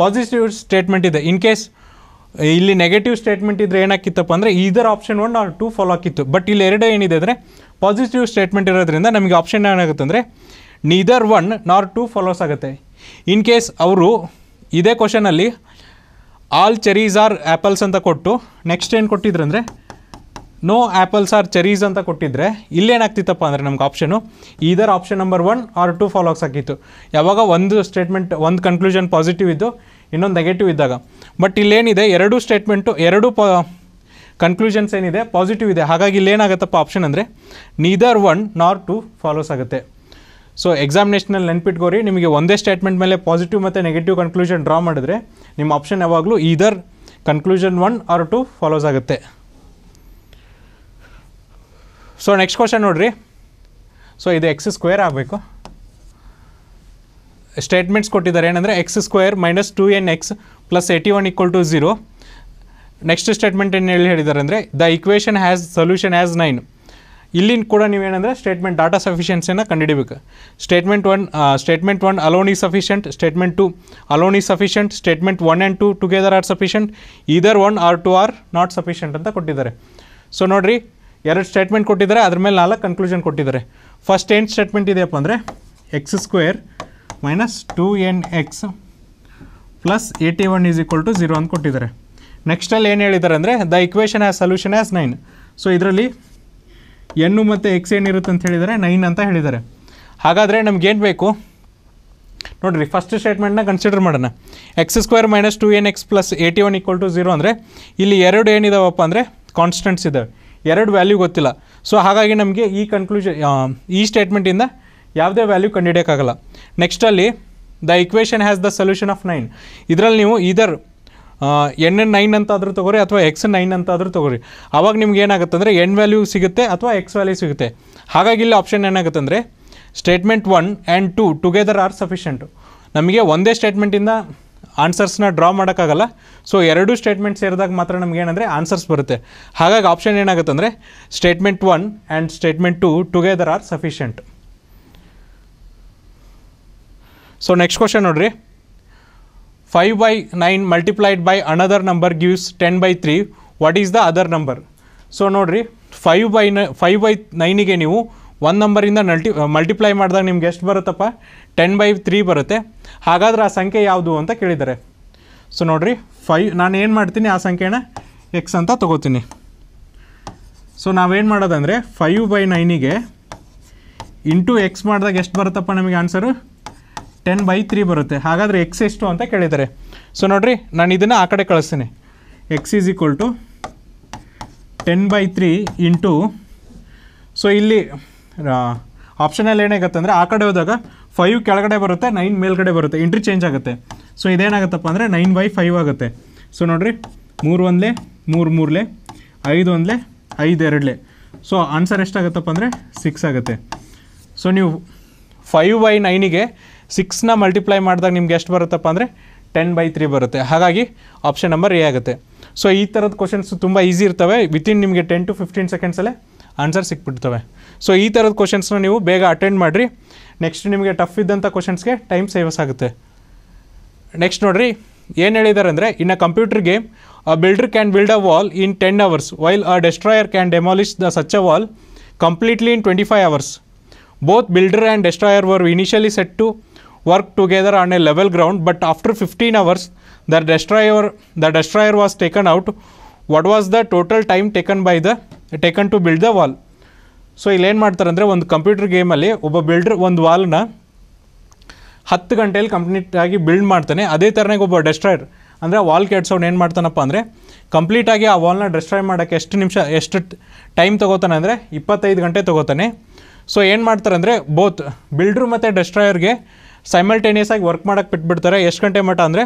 ಪಾಸಿಟಿವ್ ಸ್ಟೇಟ್ಮೆಂಟ್ ಇದೆ ಇನ್ ಕೇಸ್ ಇಲ್ಲಿ ನೆಗೆಟಿವ್ ಸ್ಟೇಟ್ಮೆಂಟ್ ಇದ್ದರೆ ಏನಾಕಿತ್ತಪ್ಪ ಅಂದರೆ ಇದರ option one or two follow ಆಕಿತ್ತು ಬಟ್ ಇಲ್ಲಿ ಎರಡು ಏನಿದೆ ಅಂದರೆ ಪಾಸಿಟಿವ್ ಸ್ಟೇಟ್ಮೆಂಟ್ ಇರೋದ್ರಿಂದ ನಮಗೆ ಆಪ್ಷನ್ ಏನಾಗುತ್ತೆ ಅಂದರೆ neither one nor two follows ಆಗುತ್ತೆ ಇನ್ ಕೇಸ್ ಅವರು ಇದೇ ಕ್ವಶನಲ್ಲಿ ಆಲ್ ಚೆರೀಸ್ ಆರ್ ಆ್ಯಪಲ್ಸ್ ಅಂತ ಕೊಟ್ಟು ನೆಕ್ಸ್ಟ್ ಏನು ಕೊಟ್ಟಿದ್ರು ಅಂದರೆ ನೋ ಆ್ಯಪಲ್ಸ್ ಆರ್ ಚೆರೀಸ್ ಅಂತ ಕೊಟ್ಟಿದ್ರೆ ಇಲ್ಲೇನಾಗ್ತಿತ್ತಪ್ಪ ಅಂದರೆ ನಮ್ಗೆ option either option number one or two follows ಆಗಿತ್ತು ಯಾವಾಗ ಒಂದು ಸ್ಟೇಟ್ಮೆಂಟ್ ಒಂದು ಕನ್ಕ್ಲೂಷನ್ ಪಾಸಿಟಿವ್ ಇದ್ದು ಇನ್ನೊಂದು ನೆಗೆಟಿವ್ ಇದ್ದಾಗ ಬಟ್ ಇಲ್ಲೇನಿದೆ ಎರಡು ಸ್ಟೇಟ್ಮೆಂಟು ಎರಡು ಪ ಕನ್ಕ್ಲೂಷನ್ಸ್ ಏನಿದೆ ಪಾಸಿಟಿವ್ ಇದೆ ಹಾಗಾಗಿ ಇಲ್ಲೇನಾಗತ್ತಪ್ಪ ಆಪ್ಷನ್ ಅಂದರೆ neither one nor two follows ಆಗುತ್ತೆ ಸೊ ಎಕ್ಸಾಮಿನೇಷನಲ್ಲಿ ನೆನ್ಪಿಟ್ಕೋರಿ ನಿಮಗೆ ಒಂದೇ ಸ್ಟೇಟ್ಮೆಂಟ್ ಮೇಲೆ ಪಾಸಿಟಿವ್ ಮತ್ತು ನೆಗೆಟಿವ್ ಕನ್ಕ್ಲೂಷನ್ ಡ್ರಾ ಮಾಡಿದ್ರೆ ನಿಮ್ಮ ಆಪ್ಷನ್ ಯಾವಾಗಲೂ either conclusion one or two follows ಆಗುತ್ತೆ ಸೊ ನೆಕ್ಸ್ಟ್ ಕ್ವಶನ್ ನೋಡಿರಿ ಸೊ ಇದು ಎಕ್ಸ್ ಸ್ಕ್ವೇರ್ ಆಗಬೇಕು ಸ್ಟೇಟ್ಮೆಂಟ್ಸ್ ಕೊಟ್ಟಿದ್ದಾರೆ ಏನಂದರೆ x square minus two n x plus eighty one equal to zero next statement ಏನು ಹೇಳಿ ಹೇಳಿದ್ದಾರೆ ಅಂದರೆ the equation has solution has nine ಇಲ್ಲಿನ ಕೂಡ ನೀವೇನಂದರೆ ಸ್ಟೇಟ್ಮೆಂಟ್ ಡಾಟಾ ಸಫಿಷಿಯನ್ಸಿನ ಕಂಡುಹಿಡಬೇಕು statement one statement one alone is sufficient statement two alone is sufficient statement one and two together are sufficient either one or two are not sufficient ಅಂತ ಕೊಟ್ಟಿದ್ದಾರೆ ಸೊ ನೋಡಿರಿ ಎರಡು ಸ್ಟೇಟ್ಮೆಂಟ್ ಕೊಟ್ಟಿದ್ದಾರೆ ಅದ್ರ ಮೇಲೆ ನಾಲ್ಕು ಕನ್ಕ್ಲೂಷನ್ ಕೊಟ್ಟಿದ್ದಾರೆ ಫಸ್ಟ್ ಏನು ಸ್ಟೇಟ್ಮೆಂಟ್ ಇದೆಯಪ್ಪ ಅಂದರೆ x square minus two n x plus eighty one is equal to zero ಅಂತ ಕೊಟ್ಟಿದ್ದಾರೆ ನೆಕ್ಸ್ಟಲ್ಲಿ ಏನು ಹೇಳಿದ್ದಾರೆ ಅಂದರೆ the equation has solution has nine so ಇದರಲ್ಲಿ ಎನ್ನು ಮತ್ತು ಎಕ್ಸ್ ಏನಿರುತ್ತೆ ಅಂತ ಹೇಳಿದರೆ ನೈನ್ ಅಂತ ಹೇಳಿದ್ದಾರೆ ಹಾಗಾದರೆ ನಮ್ಗೇನು ಬೇಕು ನೋಡಿರಿ ಫಸ್ಟ್ ಸ್ಟೇಟ್ಮೆಂಟ್ನ ಕನ್ಸಿಡರ್ ಮಾಡೋಣ x square minus two n x plus eighty one equal to zero ಅಂದರೆ ಇಲ್ಲಿ ಎರಡು ಏನಿದಾವಪ್ಪ ಅಂದರೆ ಕಾನ್ಸ್ಟೆಂಟ್ಸ್ ಇದ್ದಾವೆ ಎರಡು ವ್ಯಾಲ್ಯೂ ಗೊತ್ತಿಲ್ಲ ಸೊ ಹಾಗಾಗಿ ನಮಗೆ ಈ ಕನ್ಕ್ಲೂಷನ್ ಈ ಸ್ಟೇಟ್ಮೆಂಟಿಂದ ಯಾವುದೇ ವ್ಯಾಲ್ಯೂ ಕಂಡುಹಿಡಿಯೋಕ್ಕಾಗಲ್ಲ ನೆಕ್ಸ್ಟಲ್ಲಿ the equation has the solution of nine ಇದರಲ್ಲಿ ನೀವು ಇದರ್ ಎನ್ ಎನ್ ನೈನ್ ಅಂತಾದರೂ ತೊಗೊರಿ ಅಥವಾ ಎಕ್ಸ್ ನೈನ್ ಅಂತಾದರೂ ತೊಗೊರಿ ಆವಾಗ ನಿಮ್ಗೆ ಏನಾಗುತ್ತೆ ಅಂದರೆ ಎನ್ ವ್ಯಾಲ್ಯೂ ಸಿಗುತ್ತೆ ಅಥವಾ ಎಕ್ಸ್ ವ್ಯಾಲ್ಯೂ ಸಿಗುತ್ತೆ ಹಾಗಾಗಿ ಇಲ್ಲಿ ಆಪ್ಷನ್ ಏನಾಗುತ್ತೆ ಅಂದರೆ statement one and two together are sufficient ನಮಗೆ ಒಂದೇ ಸ್ಟೇಟ್ಮೆಂಟಿಂದ ಆನ್ಸರ್ಸ್ನ ಡ್ರಾ ಮಾಡೋಕ್ಕಾಗಲ್ಲ ಸೊ ಎರಡೂ ಸ್ಟೇಟ್ಮೆಂಟ್ ಸೇರಿದಾಗ ಮಾತ್ರ ನಮ್ಗೆ ಏನಂದರೆ ಆನ್ಸರ್ಸ್ ಬರುತ್ತೆ ಹಾಗಾಗಿ ಆಪ್ಷನ್ ಏನಾಗುತ್ತೆ ಅಂದರೆ statement one and statement two together are sufficient so next question ನೋಡಿರಿ 5 by 9 multiplied by another number gives 10 by 3 what is the other number so ನೋಡಿರಿ ಫೈವ್ ಬೈ ನ ಫೈವ್ ಬೈ ನೈನಿಗೆ ನೀವು ಒಂದು ನಂಬರಿಂದ ನಲ್ಟಿ ಮಲ್ಟಿಪ್ಲೈ ಮಾಡಿದಾಗ ನಿಮ್ಗೆ ಎಷ್ಟು ಬರುತ್ತಪ್ಪ ಟೆನ್ ಬೈ ತ್ರೀ ಬರುತ್ತೆ ಹಾಗಾದ್ರೆ ಆ ಸಂಖ್ಯೆ ಯಾವುದು ಅಂತ ಕೇಳಿದ್ದಾರೆ ಸೊ ನೋಡಿರಿ ಫೈ ನಾನು ಏನು ಮಾಡ್ತೀನಿ ಆ ಸಂಖ್ಯೆನ ಎಕ್ಸ್ ಅಂತ ತಗೋತೀನಿ ಸೊ ನಾವೇನು ಮಾಡೋದಂದರೆ ಫೈವ್ ಬೈ ನೈನಿಗೆ ಇಂಟು ಎಕ್ಸ್ ಮಾಡಿದಾಗ ಎಷ್ಟು ಬರುತ್ತಪ್ಪ ನಮಗೆ ಆನ್ಸರು ಟೆನ್ ಬೈ ತ್ರೀ ಬರುತ್ತೆ ಹಾಗಾದರೆ ಎಕ್ಸ್ ಎಷ್ಟು ಅಂತ ಕೇಳಿದ್ದಾರೆ ಸೊ ನೋಡಿರಿ ನಾನು ಇದನ್ನು ಆ ಕಡೆ ಕಳಿಸ್ತೀನಿ x is equal to ten by three into so ಇಲ್ಲಿ ಆಪ್ಷನಲ್ಲಿ ಅಂದರೆ ಆ ಕಡೆ ಹೋದಾಗ ಫೈವ್ ಕೆಳಗಡೆ ಬರುತ್ತೆ ನೈನ್ ಮೇಲ್ಗಡೆ ಬರುತ್ತೆ ಇಂಟ್ರಿ ಚೇಂಜ್ ಆಗುತ್ತೆ ಸೊ ಇದೇನಾಗತ್ತಪ್ಪ ಅಂದರೆ ನೈನ್ ಬೈ ಫೈವ್ ಆಗುತ್ತೆ ಸೊ ನೋಡ್ರಿ ಮೂರು ಒಂದಲೇ ಮೂರು ಮೂರಲೇ ಐದು ಒಂದಲೆ ಐದು ಎರಡಲೆ ಸೊ ಆನ್ಸರ್ ಎಷ್ಟಾಗುತ್ತಪ್ಪ ಅಂದರೆ ಸಿಕ್ಸ್ ಆಗುತ್ತೆ ಸೊ ನೀವು ಫೈವ್ ಬೈ ನೈನಿಗೆ ಸಿಕ್ಸ್ನ ಮಲ್ಟಿಪ್ಲೈ ಮಾಡಿದಾಗ ನಿಮ್ಗೆ ಎಷ್ಟು ಬರುತ್ತಪ್ಪ ಅಂದರೆ ಟೆನ್ ಬೈ ತ್ರೀ ಬರುತ್ತೆ ಹಾಗಾಗಿ ಆಪ್ಷನ್ ನಂಬರ್ ಎ ಆಗುತ್ತೆ ಸೊ ಈ ಥರದ ಕ್ವಶನ್ಸ್ ತುಂಬ ಈಸಿ ಇರ್ತವೆ ವಿತಿನ್ ನಿಮಗೆ ಟೆನ್ ಟು ಫಿಫ್ಟೀನ್ ಸೆಕೆಂಡ್ಸಲ್ಲೇ ಆನ್ಸರ್ ಸಿಕ್ಬಿಡ್ತವೆ ಸೊ ಈ ಥರದ ಕ್ವಶನ್ಸ್ನ ನೀವು ಬೇಗ ಅಟೆಂಡ್ ಮಾಡಿರಿ ನೆಕ್ಸ್ಟ್ ನಿಮಗೆ ಟಫ್ ಇದ್ದಂಥ ಕ್ವಶನ್ಸ್ಗೆ ಟೈಮ್ ಸೇವಸ್ ಆಗುತ್ತೆ ನೆಕ್ಸ್ಟ್ ನೋಡಿರಿ ಏನು ಹೇಳಿದ್ದಾರೆ ಅಂದರೆ ಇನ್ನು computer game a builder can build a wall in ten hours while a destroyer can demolish the such a wall completely in twenty five hours both builder and destroyer were initially set to work together together a level ground but after fifteen hours the the destroyer the destroyer was taken out what was the total time taken by the taken to build the wall so ಇಲ್ಲೇನು ಮಾಡ್ತಾರೆ ಅಂದರೆ ಒಂದು ಕಂಪ್ಯೂಟರ್ ಗೇಮಲ್ಲಿ ಒಬ್ಬ ಬಿಲ್ಡ್ರ್ ಒಂದು ವಾಲ್ನ ಹತ್ತು ಗಂಟೆಯಲ್ಲಿ ಕಂಪ್ಲೀಟಾಗಿ ಬಿಲ್ಡ್ ಮಾಡ್ತಾನೆ ಅದೇ ಥರನೇ ಒಬ್ಬ ಡೆಸ್ಟ್ರಾಯರ್ ಅಂದರೆ ವಾಲ್ ಕೆಡ್ಸೋನು ಏನು ಮಾಡ್ತಾನಪ್ಪ ಅಂದರೆ ಕಂಪ್ಲೀಟಾಗಿ ಆ ವಾಲ್ನ ಡೆಸ್ಟ್ರಾಯ್ ಮಾಡೋಕ್ಕೆ ಎಷ್ಟು ನಿಮಿಷ ಎಷ್ಟು ಟೈಮ್ ತೊಗೋತಾನೆ ಅಂದರೆ ಇಪ್ಪತ್ತೈದು ಗಂಟೆ ತೊಗೋತಾನೆ ಸೊ ಏನು ಮಾಡ್ತಾರೆ ಅಂದರೆ ಬೋತ್ ಬಿಲ್ಡ್ರು ಮತ್ತು ಡೆಸ್ಟ್ರಾಯರ್ಗೆ ಸೈಮಲ್ಟೇನಿಯಸ್ ಆಗಿ ವರ್ಕ್ ಮಾಡೋಕ್ಕೆ ಬಿಟ್ಬಿಡ್ತಾರೆ ಎಷ್ಟು ಗಂಟೆ ಮಟ್ಟ ಅಂದರೆ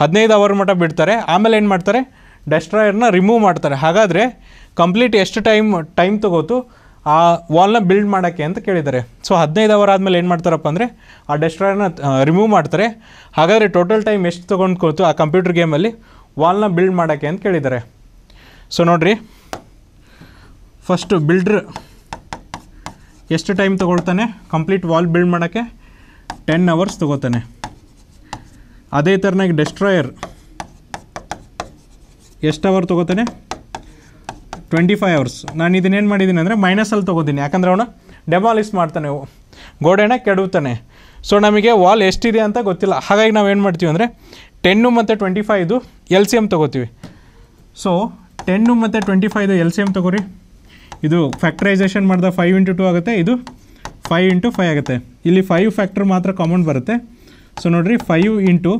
ಹದಿನೈದು ಅವರ್ ಮಟ್ಟ ಬಿಡ್ತಾರೆ ಆಮೇಲೆ ಏನು ಮಾಡ್ತಾರೆ ಡೆಸ್ಟ್ರಾಯರ್ನ ರಿಮೂವ್ ಮಾಡ್ತಾರೆ ಹಾಗಾದರೆ ಕಂಪ್ಲೀಟ್ ಎಷ್ಟು ಟೈಮ್ ಟೈಮ್ ತೊಗೋತು ಆ ವಾಲ್ನ ಬಿಲ್ಡ್ ಮಾಡೋಕ್ಕೆ ಅಂತ ಕೇಳಿದ್ದಾರೆ ಸೊ ಹದಿನೈದು ಅವರ್ ಆದಮೇಲೆ ಏನು ಮಾಡ್ತಾರಪ್ಪ ಅಂದರೆ ಆ ಡೆಸ್ಟ್ರಾಯರ್ನ ರಿಮೂವ್ ಮಾಡ್ತಾರೆ ಹಾಗಾದರೆ ಟೋಟಲ್ ಟೈಮ್ ಎಷ್ಟು ತೊಗೊಂಡ್ಕೊಳ್ತು ಆ ಕಂಪ್ಯೂಟರ್ ಗೇಮಲ್ಲಿ ವಾಲ್ನ ಬಿಲ್ಡ್ ಮಾಡೋಕ್ಕೆ ಅಂತ ಕೇಳಿದ್ದಾರೆ ಸೊ ನೋಡಿರಿ ಫಸ್ಟು ಬಿಲ್ಡ್ರ್ ಎಷ್ಟು ಟೈಮ್ ತೊಗೊಳ್ತಾನೆ ಕಂಪ್ಲೀಟ್ ವಾಲ್ ಬಿಲ್ಡ್ ಮಾಡೋಕ್ಕೆ ಟೆನ್ ಅವರ್ಸ್ ತೊಗೋತಾನೆ ಅದೇ ಥರನಾಗಿ ಡೆಸ್ಟ್ರಾಯರ್ ಎಷ್ಟು ಅವರ್ ತೊಗೋತಾನೆ ಟ್ವೆಂಟಿ ಫೈವ್ ಅವರ್ಸ್ ನಾನು ಇದನ್ನೇನು ಮಾಡಿದ್ದೀನಿ ಅಂದರೆ ಮೈನಸಲ್ಲಿ ತೊಗೋತೀನಿ ಯಾಕಂದರೆ ಅವನು ಡೆಮಾಲಿಸ್ ಮಾಡ್ತಾನೆ ಗೋಡೆನ ಕೆಡುತ್ತಾನೆ ಸೊ ನಮಗೆ ವಾಲ್ ಎಷ್ಟಿದೆ ಅಂತ ಗೊತ್ತಿಲ್ಲ ಹಾಗಾಗಿ ನಾವು ಏನು ಮಾಡ್ತೀವಿ ಅಂದರೆ ಟೆನ್ನು ಮತ್ತು twenty five L C M ತೊಗೋತೀವಿ ಸೊ ಟೆನ್ನು ಮತ್ತು twenty five L C M ತೊಗೋರಿ ಇದು ಫ್ಯಾಕ್ಟ್ರೈಸೇಷನ್ ಮಾಡಿದ ಫೈವ್ ಇಂಟು ಟೂ ಆಗುತ್ತೆ ಇದು ಫೈವ್ ಇಂಟು ಫೈವ್ ಆಗುತ್ತೆ ಇಲ್ಲಿ ಫೈವ್ ಫ್ಯಾಕ್ಟ್ರ್ ಮಾತ್ರ ಕಾಮನ್ ಬರುತ್ತೆ ಸೊ ನೋಡಿರಿ ಫೈವ್ ಇಂಟು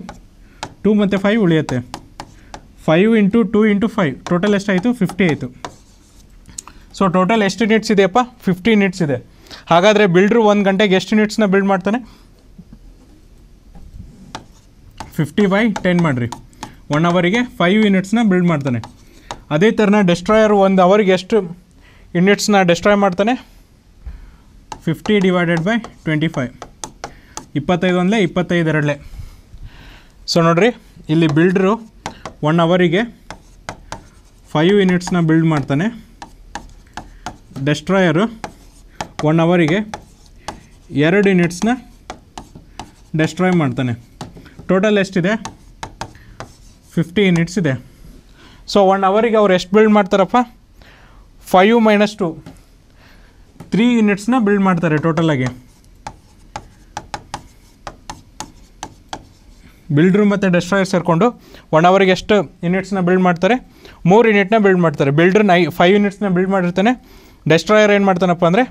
ಟೂ ಮತ್ತು ಫೈವ್ ಉಳಿಯುತ್ತೆ five into two into five total ಎಷ್ಟಾಯಿತು ಫಿಫ್ಟಿ ಆಯಿತು ಸೊ ಟೋಟಲ್ ಎಷ್ಟು ಯೂನಿಟ್ಸ್ ಇದೆಯಪ್ಪ ಫಿಫ್ಟಿ ಯೂನಿಟ್ಸ್ ಇದೆ ಹಾಗಾದರೆ ಬಿಲ್ಡ್ರು ಒಂದು ಗಂಟೆಗೆ ಎಷ್ಟು ಯೂನಿಟ್ಸ್ನ ಬಿಲ್ಡ್ ಮಾಡ್ತಾನೆ ಫಿಫ್ಟಿ ಬೈ ಟೆನ್ ಮಾಡಿರಿ ಒನ್ ಅವರಿಗೆ ಫೈವ್ ಯೂನಿಟ್ಸ್ನ ಬಿಲ್ಡ್ ಮಾಡ್ತಾನೆ ಅದೇ ಥರನ ಡೆಸ್ಟ್ರಾಯರ್ ಒಂದು ಅವರಿಗೆ ಎಷ್ಟು ಯುನಿಟ್ಸ್ನ ಡೆಸ್ಟ್ರಾಯ್ ಮಾಡ್ತಾನೆ fifty divided by twenty five ಇಪ್ಪತ್ತೈದು ಒಂದಲೇ ಇಪ್ಪತ್ತೈದು ಎರಡಲೆ ಸೊ ನೋಡಿರಿ ಇಲ್ಲಿ ಬಿಲ್ಡ್ರು ಒನ್ ಅವರಿಗೆ ಫೈವ್ ಯೂನಿಟ್ಸ್ನ ಬಿಲ್ಡ್ ಮಾಡ್ತಾನೆ ಡೆಸ್ಟ್ರಾಯರು ಒನ್ ಅವರಿಗೆ ಎರಡು ಯೂನಿಟ್ಸ್ನ ಡೆಸ್ಟ್ರಾಯ್ ಮಾಡ್ತಾನೆ ಟೋಟಲ್ ಎಷ್ಟಿದೆ ಫಿಫ್ಟಿ ಯೂನಿಟ್ಸ್ ಇದೆ ಸೊ ಒನ್ ಅವರಿಗೆ ಅವ್ರು ಎಷ್ಟು ಬಿಲ್ಡ್ ಮಾಡ್ತಾರಪ್ಪ ಫೈವ್ ಮೈನಸ್ ಟು ತ್ರೀ ಯೂನಿಟ್ಸ್ನ ಬಿಲ್ಡ್ ಮಾಡ್ತಾರೆ ಟೋಟಲಾಗಿ ಬಿಲ್ಡ್ರು ಮತ್ತು ಡೆಸ್ಟ್ರಾಯರ್ ಸೇರಿಕೊಂಡು ಒನ್ ಅವರ್ಗೆ ಎಷ್ಟು ಯೂನಿಟ್ಸ್ನ ಬಿಲ್ಡ್ ಮಾಡ್ತಾರೆ ಮೂರು ಯೂನಿಟ್ನ ಬಿಲ್ಡ್ ಮಾಡ್ತಾರೆ ಬಿಲ್ಡ್ರ್ ನೈ ಫೈವ್ ಯೂನಿಟ್ಸ್ನ ಬಿಲ್ಡ್ ಮಾಡಿರ್ತಾನೆ ಡೆಸ್ಟ್ರಾಯರ್ ಏನು ಮಾಡ್ತಾನಪ್ಪ ಅಂದರೆ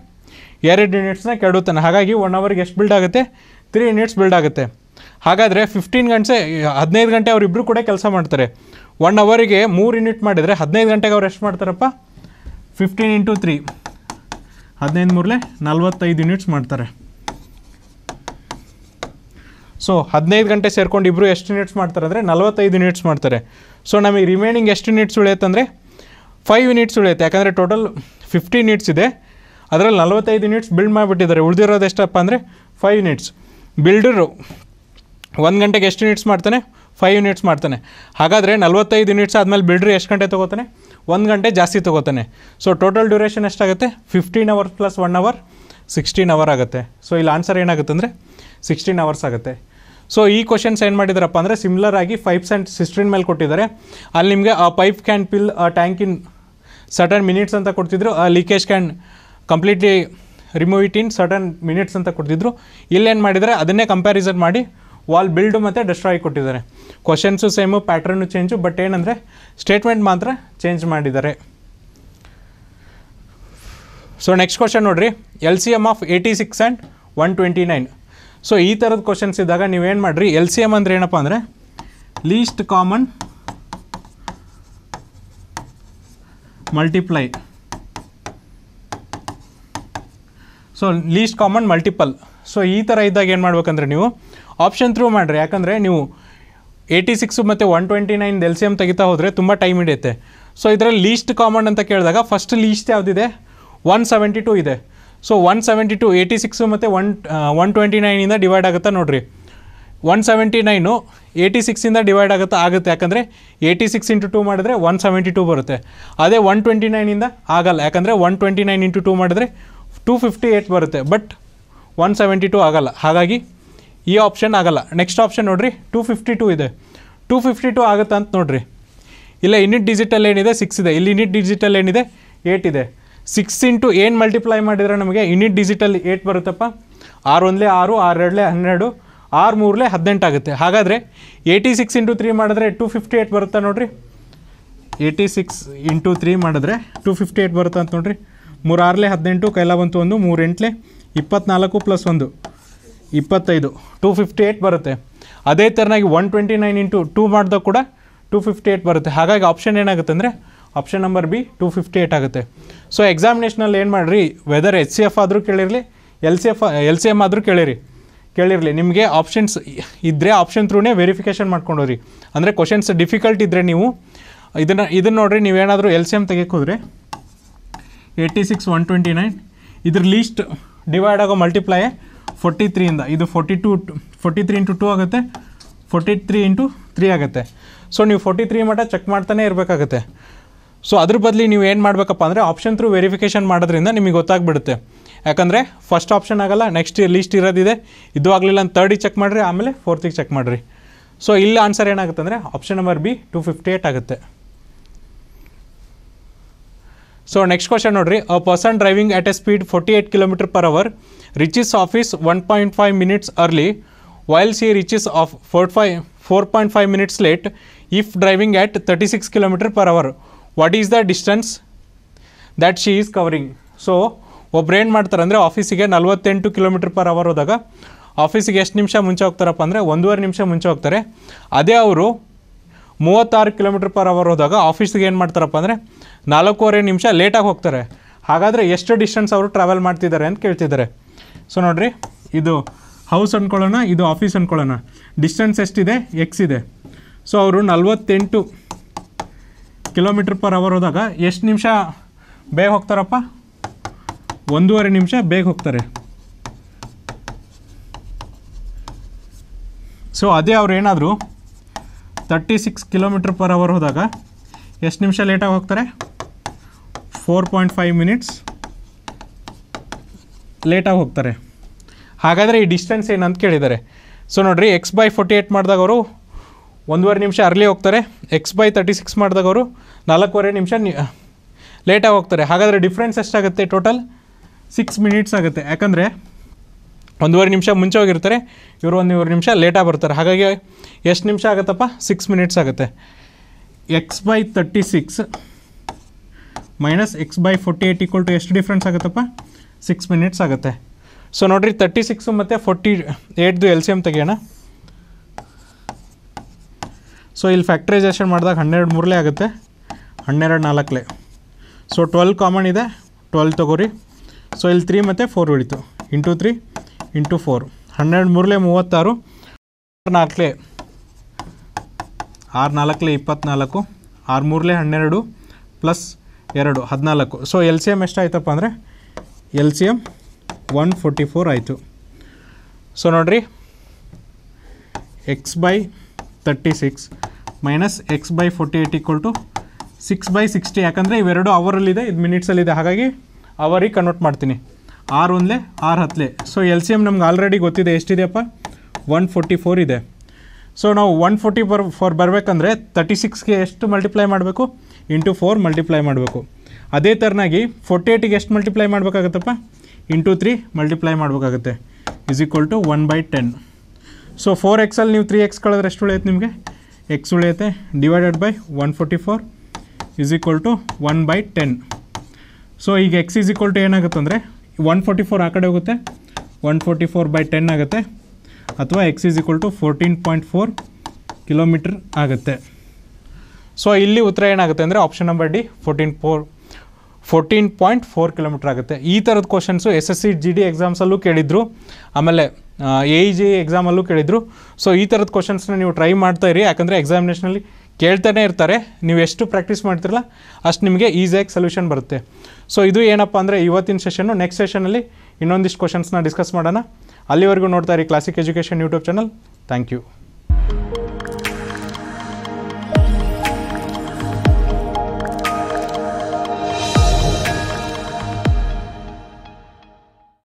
ಎರಡು ಯೂನಿಟ್ಸ್ನ ಕೆಡುತ್ತಾನೆ ಹಾಗಾಗಿ ಒನ್ ಅವರ್ಗೆ ಎಷ್ಟು ಬಿಲ್ಡ್ ಆಗುತ್ತೆ ತ್ರೀ ಯೂನಿಟ್ಸ್ ಬಿಲ್ಡ್ ಆಗುತ್ತೆ ಹಾಗಾದರೆ ಫಿಫ್ಟೀನ್ ಗಂಟೆ ಹದಿನೈದು ಗಂಟೆ ಅವರಿಬ್ಬರು ಕೂಡ ಕೆಲಸ ಮಾಡ್ತಾರೆ ಒನ್ ಅವರಿಗೆ ಮೂರು ಯೂನಿಟ್ ಮಾಡಿದರೆ ಹದಿನೈದು ಗಂಟೆಗೆ ಅವ್ರು ಎಷ್ಟು ಮಾಡ್ತಾರಪ್ಪ ಫಿಫ್ಟೀನ್ ಇಂಟು ತ್ರೀ ಹದಿನೈದು ಮೂರಲೆ ನಲ್ವತ್ತೈದು ಯೂನಿಟ್ಸ್ ಮಾಡ್ತಾರೆ ಸೊ ಹದಿನೈದು ಗಂಟೆ ಸೇರ್ಕೊಂಡು ಇಬ್ಬರು ಎಷ್ಟು ಯೂನಿಟ್ಸ್ ಮಾಡ್ತಾರೆ ಅಂದರೆ ನಲ್ವತ್ತೈದು ಯೂನಿಟ್ಸ್ ಮಾಡ್ತಾರೆ ಸೊ ನಮಗೆ ರಿಮೈನಿಂಗ್ ಎಷ್ಟು ಯೂನಿಟ್ಸ್ ಅಂದರೆ ಫೈವ್ ಯೂನಿಟ್ಸ್ ಉಳಿಯುತ್ತೆ ಯಾಕಂದರೆ ಟೋಟಲ್ ಫಿಫ್ಟಿ ಯೂನಿಟ್ಸ್ ಇದೆ ಅದರಲ್ಲಿ ನಲ್ವತ್ತೈದು ಯೂನಿಟ್ಸ್ ಬಿಲ್ಡ್ ಮಾಡಿಬಿಟ್ಟಿದ್ದಾರೆ ಉಳಿದಿರೋದು ಎಷ್ಟಪ್ಪ ಅಂದರೆ ಫೈವ್ ಯೂನಿಟ್ಸ್ ಬಿಲ್ಡರು ಒಂದು ಗಂಟೆಗೆ ಎಷ್ಟು ಯೂನಿಟ್ಸ್ ಮಾಡ್ತಾನೆ ಫೈವ್ ಯೂನಿಟ್ಸ್ ಮಾಡ್ತಾನೆ ಹಾಗಾದರೆ ನಲ್ವತ್ತೈದು ಯೂನಿಟ್ಸ್ ಆದಮೇಲೆ ಬಿಲ್ಡ್ರು ಎಷ್ಟು ಗಂಟೆ ತೊಗೋತಾನೆ ಒಂದು ಗಂಟೆ ಜಾಸ್ತಿ ತೊಗೋತಾನೆ ಸೊ ಟೋಟಲ್ ಡ್ಯೂರೇಷನ್ ಎಷ್ಟಾಗುತ್ತೆ fifteen hour plus one hour sixteen hour ಆಗುತ್ತೆ ಸೊ ಇಲ್ಲಿ ಆನ್ಸರ್ ಏನಾಗುತ್ತೆ ಅಂದರೆ ಸಿಕ್ಸ್ಟೀನ್ ಅವರ್ಸ್ ಆಗುತ್ತೆ ಸೊ ಈ ಕ್ವಶನ್ಸ್ ಏನು ಮಾಡಿದಾರಪ್ಪ ಅಂದರೆ ಸಿಮ್ಲರ್ ಆಗಿ ಪೈಪ್ಸ್ ಆ್ಯಂಡ್ ಸಿಸ್ಟ್ರಿನ್ ಮೇಲೆ ಕೊಟ್ಟಿದ್ದಾರೆ ಅಲ್ಲಿ ನಿಮಗೆ ಆ ಪೈಪ್ ಕ್ಯಾನ್ ಪಿಲ್ ಆ ಟ್ಯಾಂಕ್ ಇನ್ ಸರ್ಟನ್ ಮಿನಿಟ್ಸ್ ಅಂತ ಕೊಡ್ತಿದ್ರು ಆ leakage can completely remove it in certain minutes ಅಂತ ಕೊಡ್ತಿದ್ರು ಇಲ್ಲೇನು ಮಾಡಿದರೆ ಅದನ್ನೇ ಕಂಪ್ಯಾರಿಸನ್ ಮಾಡಿ ವಾಲ್ ಬಿಲ್ಡು ಮತ್ತು ಡೆಸ್ಟ್ರಾಯ್ ಕೊಟ್ಟಿದ್ದಾರೆ questions same pattern change but ಏನಂದರೆ ಸ್ಟೇಟ್ಮೆಂಟ್ ಮಾತ್ರ ಚೇಂಜ್ ಮಾಡಿದ್ದಾರೆ ಸೊ ನೆಕ್ಸ್ಟ್ ಕ್ವಶನ್ ನೋಡಿರಿ L C M of eighty six and one twenty nine so ಈ ಥರದ ಕ್ವಶನ್ಸ್ ಇದ್ದಾಗ ನೀವೇನು ಮಾಡಿರಿ ಎಲ್ ಸಿ ಎಮ್ ಅಂದರೆ ಏನಪ್ಪ ಅಂದರೆ least common multiply so least common multiple so ಈ ಥರ ಇದ್ದಾಗ ಏನು ಮಾಡ್ಬೇಕಂದ್ರೆ ನೀವು ಆಪ್ಷನ್ ಥ್ರೂ ಮಾಡಿರಿ ಯಾಕಂದರೆ ನೀವು ಏಯ್ಟಿ ಸಿಕ್ಸು ಮತ್ತು one twenty nine L C M ತೆಗಿತಾ ಹೋದರೆ ತುಂಬ ಟೈಮ್ ಹಿಡಿಯುತ್ತೆ ಸೊ ಇದರಲ್ಲಿ ಲೀಸ್ಟ್ ಕಾಮನ್ ಅಂತ ಕೇಳಿದಾಗ ಫಸ್ಟ್ ಲೀಸ್ಟ್ ಯಾವುದಿದೆ ಒನ್ ಸೆವೆಂಟಿ ಟೂ ಇದೆ so one seventy two eighty six ಮತ್ತು ಒನ್ ಒನ್ ಟ್ವೆಂಟಿ ನೈನಿಂದ ಡಿವೈಡ್ ಆಗುತ್ತಾ ನೋಡಿರಿ ಒನ್ ಸೆವೆಂಟಿ ನೈನು ಏಯ್ಟಿ ಸಿಕ್ಸಿಂದ ಡಿವೈಡ್ ಆಗುತ್ತಾ ಆಗುತ್ತೆ ಯಾಕಂದರೆ ಏಯ್ಟಿ ಸಿಕ್ಸ್ ಇಂಟು ಟೂ ಮಾಡಿದ್ರೆ ಒನ್ ಸೆವೆಂಟಿ ಟೂ ಬರುತ್ತೆ ಅದೇ ಒನ್ ಟ್ವೆಂಟಿ ನೈನಿಂದ ಆಗಲ್ಲ ಯಾಕಂದರೆ one twenty nine into two ಮಾಡಿದ್ರೆ ಟೂ ಫಿಫ್ಟಿ ಏಯ್ಟ್ ಬರುತ್ತೆ ಬಟ್ ಒನ್ ಸೆವೆಂಟಿ ಟು ಆಗೋಲ್ಲ ಹಾಗಾಗಿ ಈ ಆಪ್ಷನ್ ಆಗಲ್ಲ ನೆಕ್ಸ್ಟ್ ಆಪ್ಷನ್ ನೋಡಿರಿ ಟೂ ಫಿಫ್ಟಿ ಟೂ ಇದೆ ಟೂ ಫಿಫ್ಟಿ ಟೂ ಆಗುತ್ತೆ ಅಂತ ನೋಡಿರಿ ಇಲ್ಲ ಇನಿಟ್ ಡಿಜಿಟಲ್ ಏನಿದೆ ಸಿಕ್ಸ್ ಇದೆ ಇಲ್ಲಿ ಇನಿಟ್ ಡಿಜಿಟಲ್ ಏನಿದೆ ಏಟ್ ಇದೆ ಸಿಕ್ಸ್ ಇಂಟು ಏನು ಮಲ್ಟಿಪ್ಲೈ ಮಾಡಿದರೆ ನಮಗೆ ಇನಿಟ್ ಡಿಜಿಟಲ್ ಏಟ್ ಬರುತ್ತಪ್ಪ ಆರು ಒಂದಲೇ ಆರು ಎರಡಲೇ ಹನ್ನೆರಡು ಆರು ಮೂರಲೇ ಹದಿನೆಂಟು ಆಗುತ್ತೆ ಹಾಗಾದರೆ ಏಯ್ಟಿ ಸಿಕ್ಸ್ ಇಂಟು ತ್ರೀ ಮಾಡಿದ್ರೆ ಟು ಫಿಫ್ಟಿ ಏಟ್ ಬರುತ್ತಾ ನೋಡಿರಿ ಏಯ್ಟಿ ಸಿಕ್ಸ್ ಇಂಟು ತ್ರೀ ಮಾಡಿದ್ರೆ ಟು ಫಿಫ್ಟಿ ಏಟ್ ಬರುತ್ತೆ ಅಂತ ನೋಡಿರಿ ಮೂರು ಹದಿನೆಂಟು ಕೈಲಾ ಬಂತು ಒಂದು ಮೂರು ಎಂಟಲೆ ಇಪ್ಪತ್ನಾಲ್ಕು ಪ್ಲಸ್ ಒಂದು ಇಪ್ಪತ್ತೈದು ಟೂ ಫಿಫ್ಟಿ ಏಯ್ಟ್ ಬರುತ್ತೆ ಅದೇ ಥರನಾಗಿ one twenty nine into two ಮಾಡಿದಾಗ ಕೂಡ ಟೂ ಫಿಫ್ಟಿ ಏಯ್ಟ್ ಬರುತ್ತೆ ಹಾಗಾಗಿ ಆಪ್ಷನ್ ಏನಾಗುತ್ತೆ ಅಂದರೆ option number B two fifty eight ಆಗುತ್ತೆ ಸೊ ಎಕ್ಸಾಮಿನೇಷನಲ್ಲಿ ಏನು ಮಾಡಿರಿ ವೆದರ್ ಎಚ್ ಸಿ ಎಫ್ ಆದರೂ ಕೇಳಿರಲಿ L C F L C M ಆದರೂ ಕೇಳಿರಿ ಕೇಳಿರಲಿ ನಿಮಗೆ ಆಪ್ಷನ್ಸ್ ಇದ್ದರೆ ಆಪ್ಷನ್ ಥ್ರೂನೇ ವೆರಿಫಿಕೇಷನ್ ಮಾಡ್ಕೊಂಡೋರಿ ಅಂದರೆ ಕ್ವಶನ್ಸ್ ಡಿಫಿಕಲ್ಟ್ ಇದ್ದರೆ ನೀವು ಇದನ್ನು ಇದನ್ನು ನೋಡಿರಿ ನೀವೇನಾದರೂ ಎಲ್ ಸಿ ಎಮ್ ತೆಗೆಕೋದ್ರೆ eighty six one twenty nine ಇದ್ರ ಲೀಸ್ಟ್ ಡಿವೈಡ್ ಆಗೋ ಮಲ್ಟಿಪ್ಲೈ ಫೋರ್ಟಿ ತ್ರೀಯಿಂದ ಇದು forty two forty three into two ಆಗುತ್ತೆ ಫೋರ್ಟಿ ತ್ರೀ ಇಂಟು ತ್ರೀ ಆಗುತ್ತೆ ಸೊ ನೀವು ಫೋರ್ಟಿ ತ್ರೀ ಮಟ್ಟ ಚೆಕ್ ಮಾಡ್ತಾನೆ ಇರಬೇಕಾಗುತ್ತೆ ಸೊ ಅದ್ರ ಬದಲಿ ನೀವು ಏನು ಮಾಡಬೇಕಪ್ಪ ಅಂದರೆ ಆಪ್ಷನ್ ಥ್ರೂ ವೆರಿಫಿಕೇಷನ್ ಮಾಡೋದ್ರಿಂದ ನಿಮಗೆ ಗೊತ್ತಾಗ್ಬಿಡುತ್ತೆ ಯಾಕಂದರೆ ಫಸ್ಟ್ ಆಪ್ಷನ್ ಆಗಲ್ಲ ನೆಕ್ಸ್ಟ್ ಲೀಸ್ಟ್ ಇರೋದಿದೆ ಇದು ಆಗಲಿಲ್ಲ ಅಂತ ತರ್ಡಿಗೆ ಚೆಕ್ ಮಾಡಿರಿ ಆಮೇಲೆ ಫೋರ್ತಿಗೆ ಚೆಕ್ ಮಾಡಿರಿ ಸೊ ಇಲ್ಲಿ ಆನ್ಸರ್ ಏನಾಗುತ್ತೆ ಅಂದರೆ option number B two fifty eight ಆಗುತ್ತೆ ಸೊ ನೆಕ್ಸ್ಟ್ ಕ್ವಶನ್ ನೋಡ್ರಿ a person driving at a speed forty eight kilometre per hour reaches office one point five minutes early while she reaches of four five four point five minutes late if driving at thirty six kilometre per hour what is the distance that she is covering so ಒಬ್ರು ಏನು ಮಾಡ್ತಾರೆ ಅಂದರೆ ಆಫೀಸಿಗೆ ನಲ್ವತ್ತೆಂಟು ಕಿಲೋಮೀಟ್ರ್ ಪರ್ ಅವರ್ ಹೋದಾಗ ಆಫೀಸಿಗೆ ಎಷ್ಟು ನಿಮಿಷ ಮುಂಚೆ ಹೋಗ್ತಾರಪ್ಪ ಅಂದರೆ ಒಂದೂವರೆ ನಿಮಿಷ ಮುಂಚೆ ಹೋಗ್ತಾರೆ ಅದೇ ಅವರು ಮೂವತ್ತಾರು ಕಿಲೋಮೀಟ್ರ್ ಪರ್ ಅವರ್ ಹೋದಾಗ ಆಫೀಸಿಗೆ ಏನು ಮಾಡ್ತಾರಪ್ಪ ಅಂದರೆ ನಾಲ್ಕೂವರೆ ನಿಮಿಷ ಲೇಟಾಗಿ ಹೋಗ್ತಾರೆ ಹಾಗಾದರೆ ಎಷ್ಟು ಡಿಸ್ಟೆನ್ಸ್ ಅವರು ಟ್ರಾವೆಲ್ ಮಾಡ್ತಿದ್ದಾರೆ ಅಂತ ಕೇಳ್ತಿದ್ದಾರೆ ಸೊ ನೋಡಿರಿ ಇದು ಹೌಸ್ ಅಂದ್ಕೊಳ್ಳೋಣ ಇದು ಆಫೀಸ್ ಅಂದ್ಕೊಳ್ಳೋಣ ಡಿಸ್ಟೆನ್ಸ್ ಎಷ್ಟಿದೆ ಎಕ್ಸ್ ಇದೆ ಸೊ ಅವರು ನಲ್ವತ್ತೆಂಟು ಕಿಲೋಮೀಟ್ರ್ ಪರ್ ಅವರ್ ಹೋದಾಗ ಎಷ್ಟು ನಿಮಿಷ ಬೇಗ ಹೋಗ್ತಾರಪ್ಪ ಒಂದೂವರೆ ನಿಮಿಷ ಬೇಗ ಹೋಗ್ತಾರೆ ಸೊ ಅದೇ ಅವ್ರು ಏನಾದರೂ thirty six kilometre per hour ಹೋದಾಗ ಎಷ್ಟು ನಿಮಿಷ ಲೇಟಾಗಿ ಹೋಗ್ತಾರೆ ಫೋರ್ ಪಾಯಿಂಟ್ ಫೈವ್ ಮಿನಿಟ್ಸ್ ಲೇಟಾಗಿ ಹೋಗ್ತಾರೆ ಹಾಗಾದರೆ ಈ ಡಿಸ್ಟೆನ್ಸ್ ಏನಂತ ಕೇಳಿದ್ದಾರೆ ಸೊ ನೋಡಿರಿ ಎಕ್ಸ್ ಬೈ ಫೋರ್ಟಿ ಏಯ್ಟ್ ಮಾಡಿದಾಗ ಅವರು ಒಂದೂವರೆ ನಿಮಿಷ ಅರ್ಲಿ ಹೋಗ್ತಾರೆ ಎಕ್ಸ್ ಬೈ ತರ್ಟಿ ಸಿಕ್ಸ್ ಮಾಡಿದಾಗ ಅವರು ನಾಲ್ಕೂವರೆ ನಿಮಿಷ ಲೇಟಾಗಿ ಹೋಗ್ತಾರೆ ಹಾಗಾದರೆ ಡಿಫ್ರೆನ್ಸ್ ಎಷ್ಟಾಗುತ್ತೆ ಟೋಟಲ್ ಸಿಕ್ಸ್ ಮಿನಿಟ್ಸ್ ಆಗುತ್ತೆ ಯಾಕಂದರೆ ಒಂದೂವರೆ ನಿಮಿಷ ಮುಂಚೆ ಹೋಗಿರ್ತಾರೆ ಇವರು ಒಂದೂವರೆ ನಿಮಿಷ ಲೇಟಾಗಿ ಬರ್ತಾರೆ ಹಾಗಾಗಿ ಎಷ್ಟು ನಿಮಿಷ ಆಗುತ್ತಪ್ಪ ಸಿಕ್ಸ್ ಮಿನಿಟ್ಸ್ ಆಗುತ್ತೆ X by thirty six minus X by forty eight equal to ಎಷ್ಟು ಡಿಫ್ರೆನ್ಸ್ ಆಗುತ್ತಪ್ಪ ಸಿಕ್ಸ್ ಮಿನಿಟ್ಸ್ ಆಗುತ್ತೆ ಸೊ ನೋಡಿರಿ ತರ್ಟಿ ಸಿಕ್ಸು ಮತ್ತು ಫೋರ್ಟಿ ಏಯ್ಟ್ದು ಎಲ್ ಸಿ ಎಮ್ ತೆಗಿಯೋಣ ಸೊ ಇಲ್ಲಿ ಫ್ಯಾಕ್ಟ್ರೈಸೇಷನ್ ಮಾಡಿದಾಗ ಹನ್ನೆರಡು ಮೂರಲೇ ಆಗುತ್ತೆ ಹನ್ನೆರಡು ನಾಲ್ಕಲೇ ಸೊ ಟ್ವೆಲ್ ಕಾಮನ್ ಇದೆ ಟ್ವೆಲ್ ತೊಗೋರಿ ಸೊ ಇಲ್ಲಿ ತ್ರೀ ಮತ್ತು ಫೋರ್ ಉಳಿತು ಇಂಟು ತ್ರೀ ಇಂಟು ಫೋರ್ ಹನ್ನೆರಡು ಮೂರಲೇ ಮೂವತ್ತಾರು ನಾಲ್ಕಲೇ ಆರು ನಾಲ್ಕಲೆ ಇಪ್ಪತ್ತ್ನಾಲ್ಕು ಆರು ಮೂರಲೆ ಹನ್ನೆರಡು ಪ್ಲಸ್ ಎರಡು ಹದಿನಾಲ್ಕು ಸೊ ಎಲ್ ಸಿ ಎಮ್ ಎಷ್ಟಾಯ್ತಪ್ಪ ಅಂದರೆ L C M one forty four ಆಯಿತು ಸೊ ನೋಡಿರಿ X by thirty six minus X by forty eight equal to six by sixty ಯಾಕಂದರೆ ಇವೆರಡು ಅವರಲ್ಲಿದೆ ಇದು ಮಿನಿಟ್ಸಲ್ಲಿದೆ ಹಾಗಾಗಿ ಅವರಿಗೆ ಕನ್ವರ್ಟ್ ಮಾಡ್ತೀನಿ ಆರು ಒಂದಲೇ ಆರು ಹತ್ತಲೇ ಸೊ ಎಲ್ ಸಿ ಎಮ್ ನಮ್ಗೆ ಆಲ್ರೆಡಿ ಗೊತ್ತಿದೆ ಎಷ್ಟಿದೆಯಪ್ಪ ಒನ್ ಫೋರ್ಟಿ ಫೋರ್ ಇದೆ ಸೊ ನಾವು ಒನ್ ಫೋರ್ಟಿ ಬರ್ ಫೋರ್ ಬರಬೇಕಂದ್ರೆ ತರ್ಟಿ ಸಿಕ್ಸ್ಗೆ ಎಷ್ಟು ಮಲ್ಟಿಪ್ಲೈ ಮಾಡಬೇಕು ಇಂಟು ಫೋರ್ ಮಲ್ಟಿಪ್ಲೈ ಮಾಡಬೇಕು ಅದೇ ಥರನಾಗಿ ಫೋರ್ಟಿ ಏಯ್ಟಿಗೆ ಎಷ್ಟು ಮಲ್ಟಿಪ್ಲೈ ಮಾಡಬೇಕಾಗತ್ತಪ್ಪ ಇಂಟು ತ್ರೀ ಮಲ್ಟಿಪ್ಲೈ ಮಾಡಬೇಕಾಗುತ್ತೆ is equal to one by ten so four ಎಕ್ಸಲ್ಲಿ ನೀವು ತ್ರೀ ಎಕ್ಸ್ ಕಳೆದ್ರೆ ಎಷ್ಟು ಉಳಿಯುತ್ತೆ ನಿಮಗೆ ಎಕ್ಸ್ ಉಳಿಯುತ್ತೆ divided by one forty four is equal to one by ten so ಈಗ ಎಕ್ಸ್ ಈಸ್ ಈಕ್ವಲ್ ಟು ಏನಾಗುತ್ತೆ ಅಂದರೆ ಒನ್ ಫೋರ್ಟಿ ಫೋರ್ ಆ ಕಡೆ ಹೋಗುತ್ತೆ one forty four by ten ಆಗುತ್ತೆ ಅಥವಾ X is equal to fourteen point four kilometre ಆಗುತ್ತೆ ಸೊ ಇಲ್ಲಿ ಉತ್ತರ ಏನಾಗುತ್ತೆ ಅಂದರೆ option number D fourteen four fourteen point four kilometre ಆಗುತ್ತೆ ಈ ಥರದ questions S S C G D ಎಕ್ಸಾಮ್ಸಲ್ಲೂ ಕೇಳಿದ್ರು ಆಮೇಲೆ ಎ ಜಿ ಎಕ್ಸಾಮಲ್ಲೂ ಕೇಳಿದ್ರು ಸೊ ಈ ಥರದ ಕ್ವಶನ್ಸ್ನ ನೀವು ಟ್ರೈ ಮಾಡ್ತಾ ಇರಿ ಯಾಕಂದರೆ ಎಕ್ಸಾಮಿನೇಷನಲ್ಲಿ ಕೇಳ್ತಾನೆ ಇರ್ತಾರೆ ನೀವು ಎಷ್ಟು ಪ್ರಾಕ್ಟೀಸ್ ಮಾಡ್ತಿರಲ್ಲ ಅಷ್ಟು ನಿಮಗೆ ಈಸಿಯಾಗಿ ಸೊಲ್ಯೂಷನ್ ಬರುತ್ತೆ ಸೊ ಇದು ಏನಪ್ಪ ಅಂದರೆ ಇವತ್ತಿನ ಸೆಷನ್ನು ನೆಕ್ಸ್ಟ್ ಸೆಷನಲ್ಲಿ ಇನ್ನೊಂದಿಷ್ಟು ಕ್ವಶನ್ಸ್ನ ಡಿಸ್ಕಸ್ ಮಾಡೋಣ ಅಲ್ಲಿವರೆಗೂ ನೋಡ್ತಾ ಇರಿ Classic education YouTube channel thank you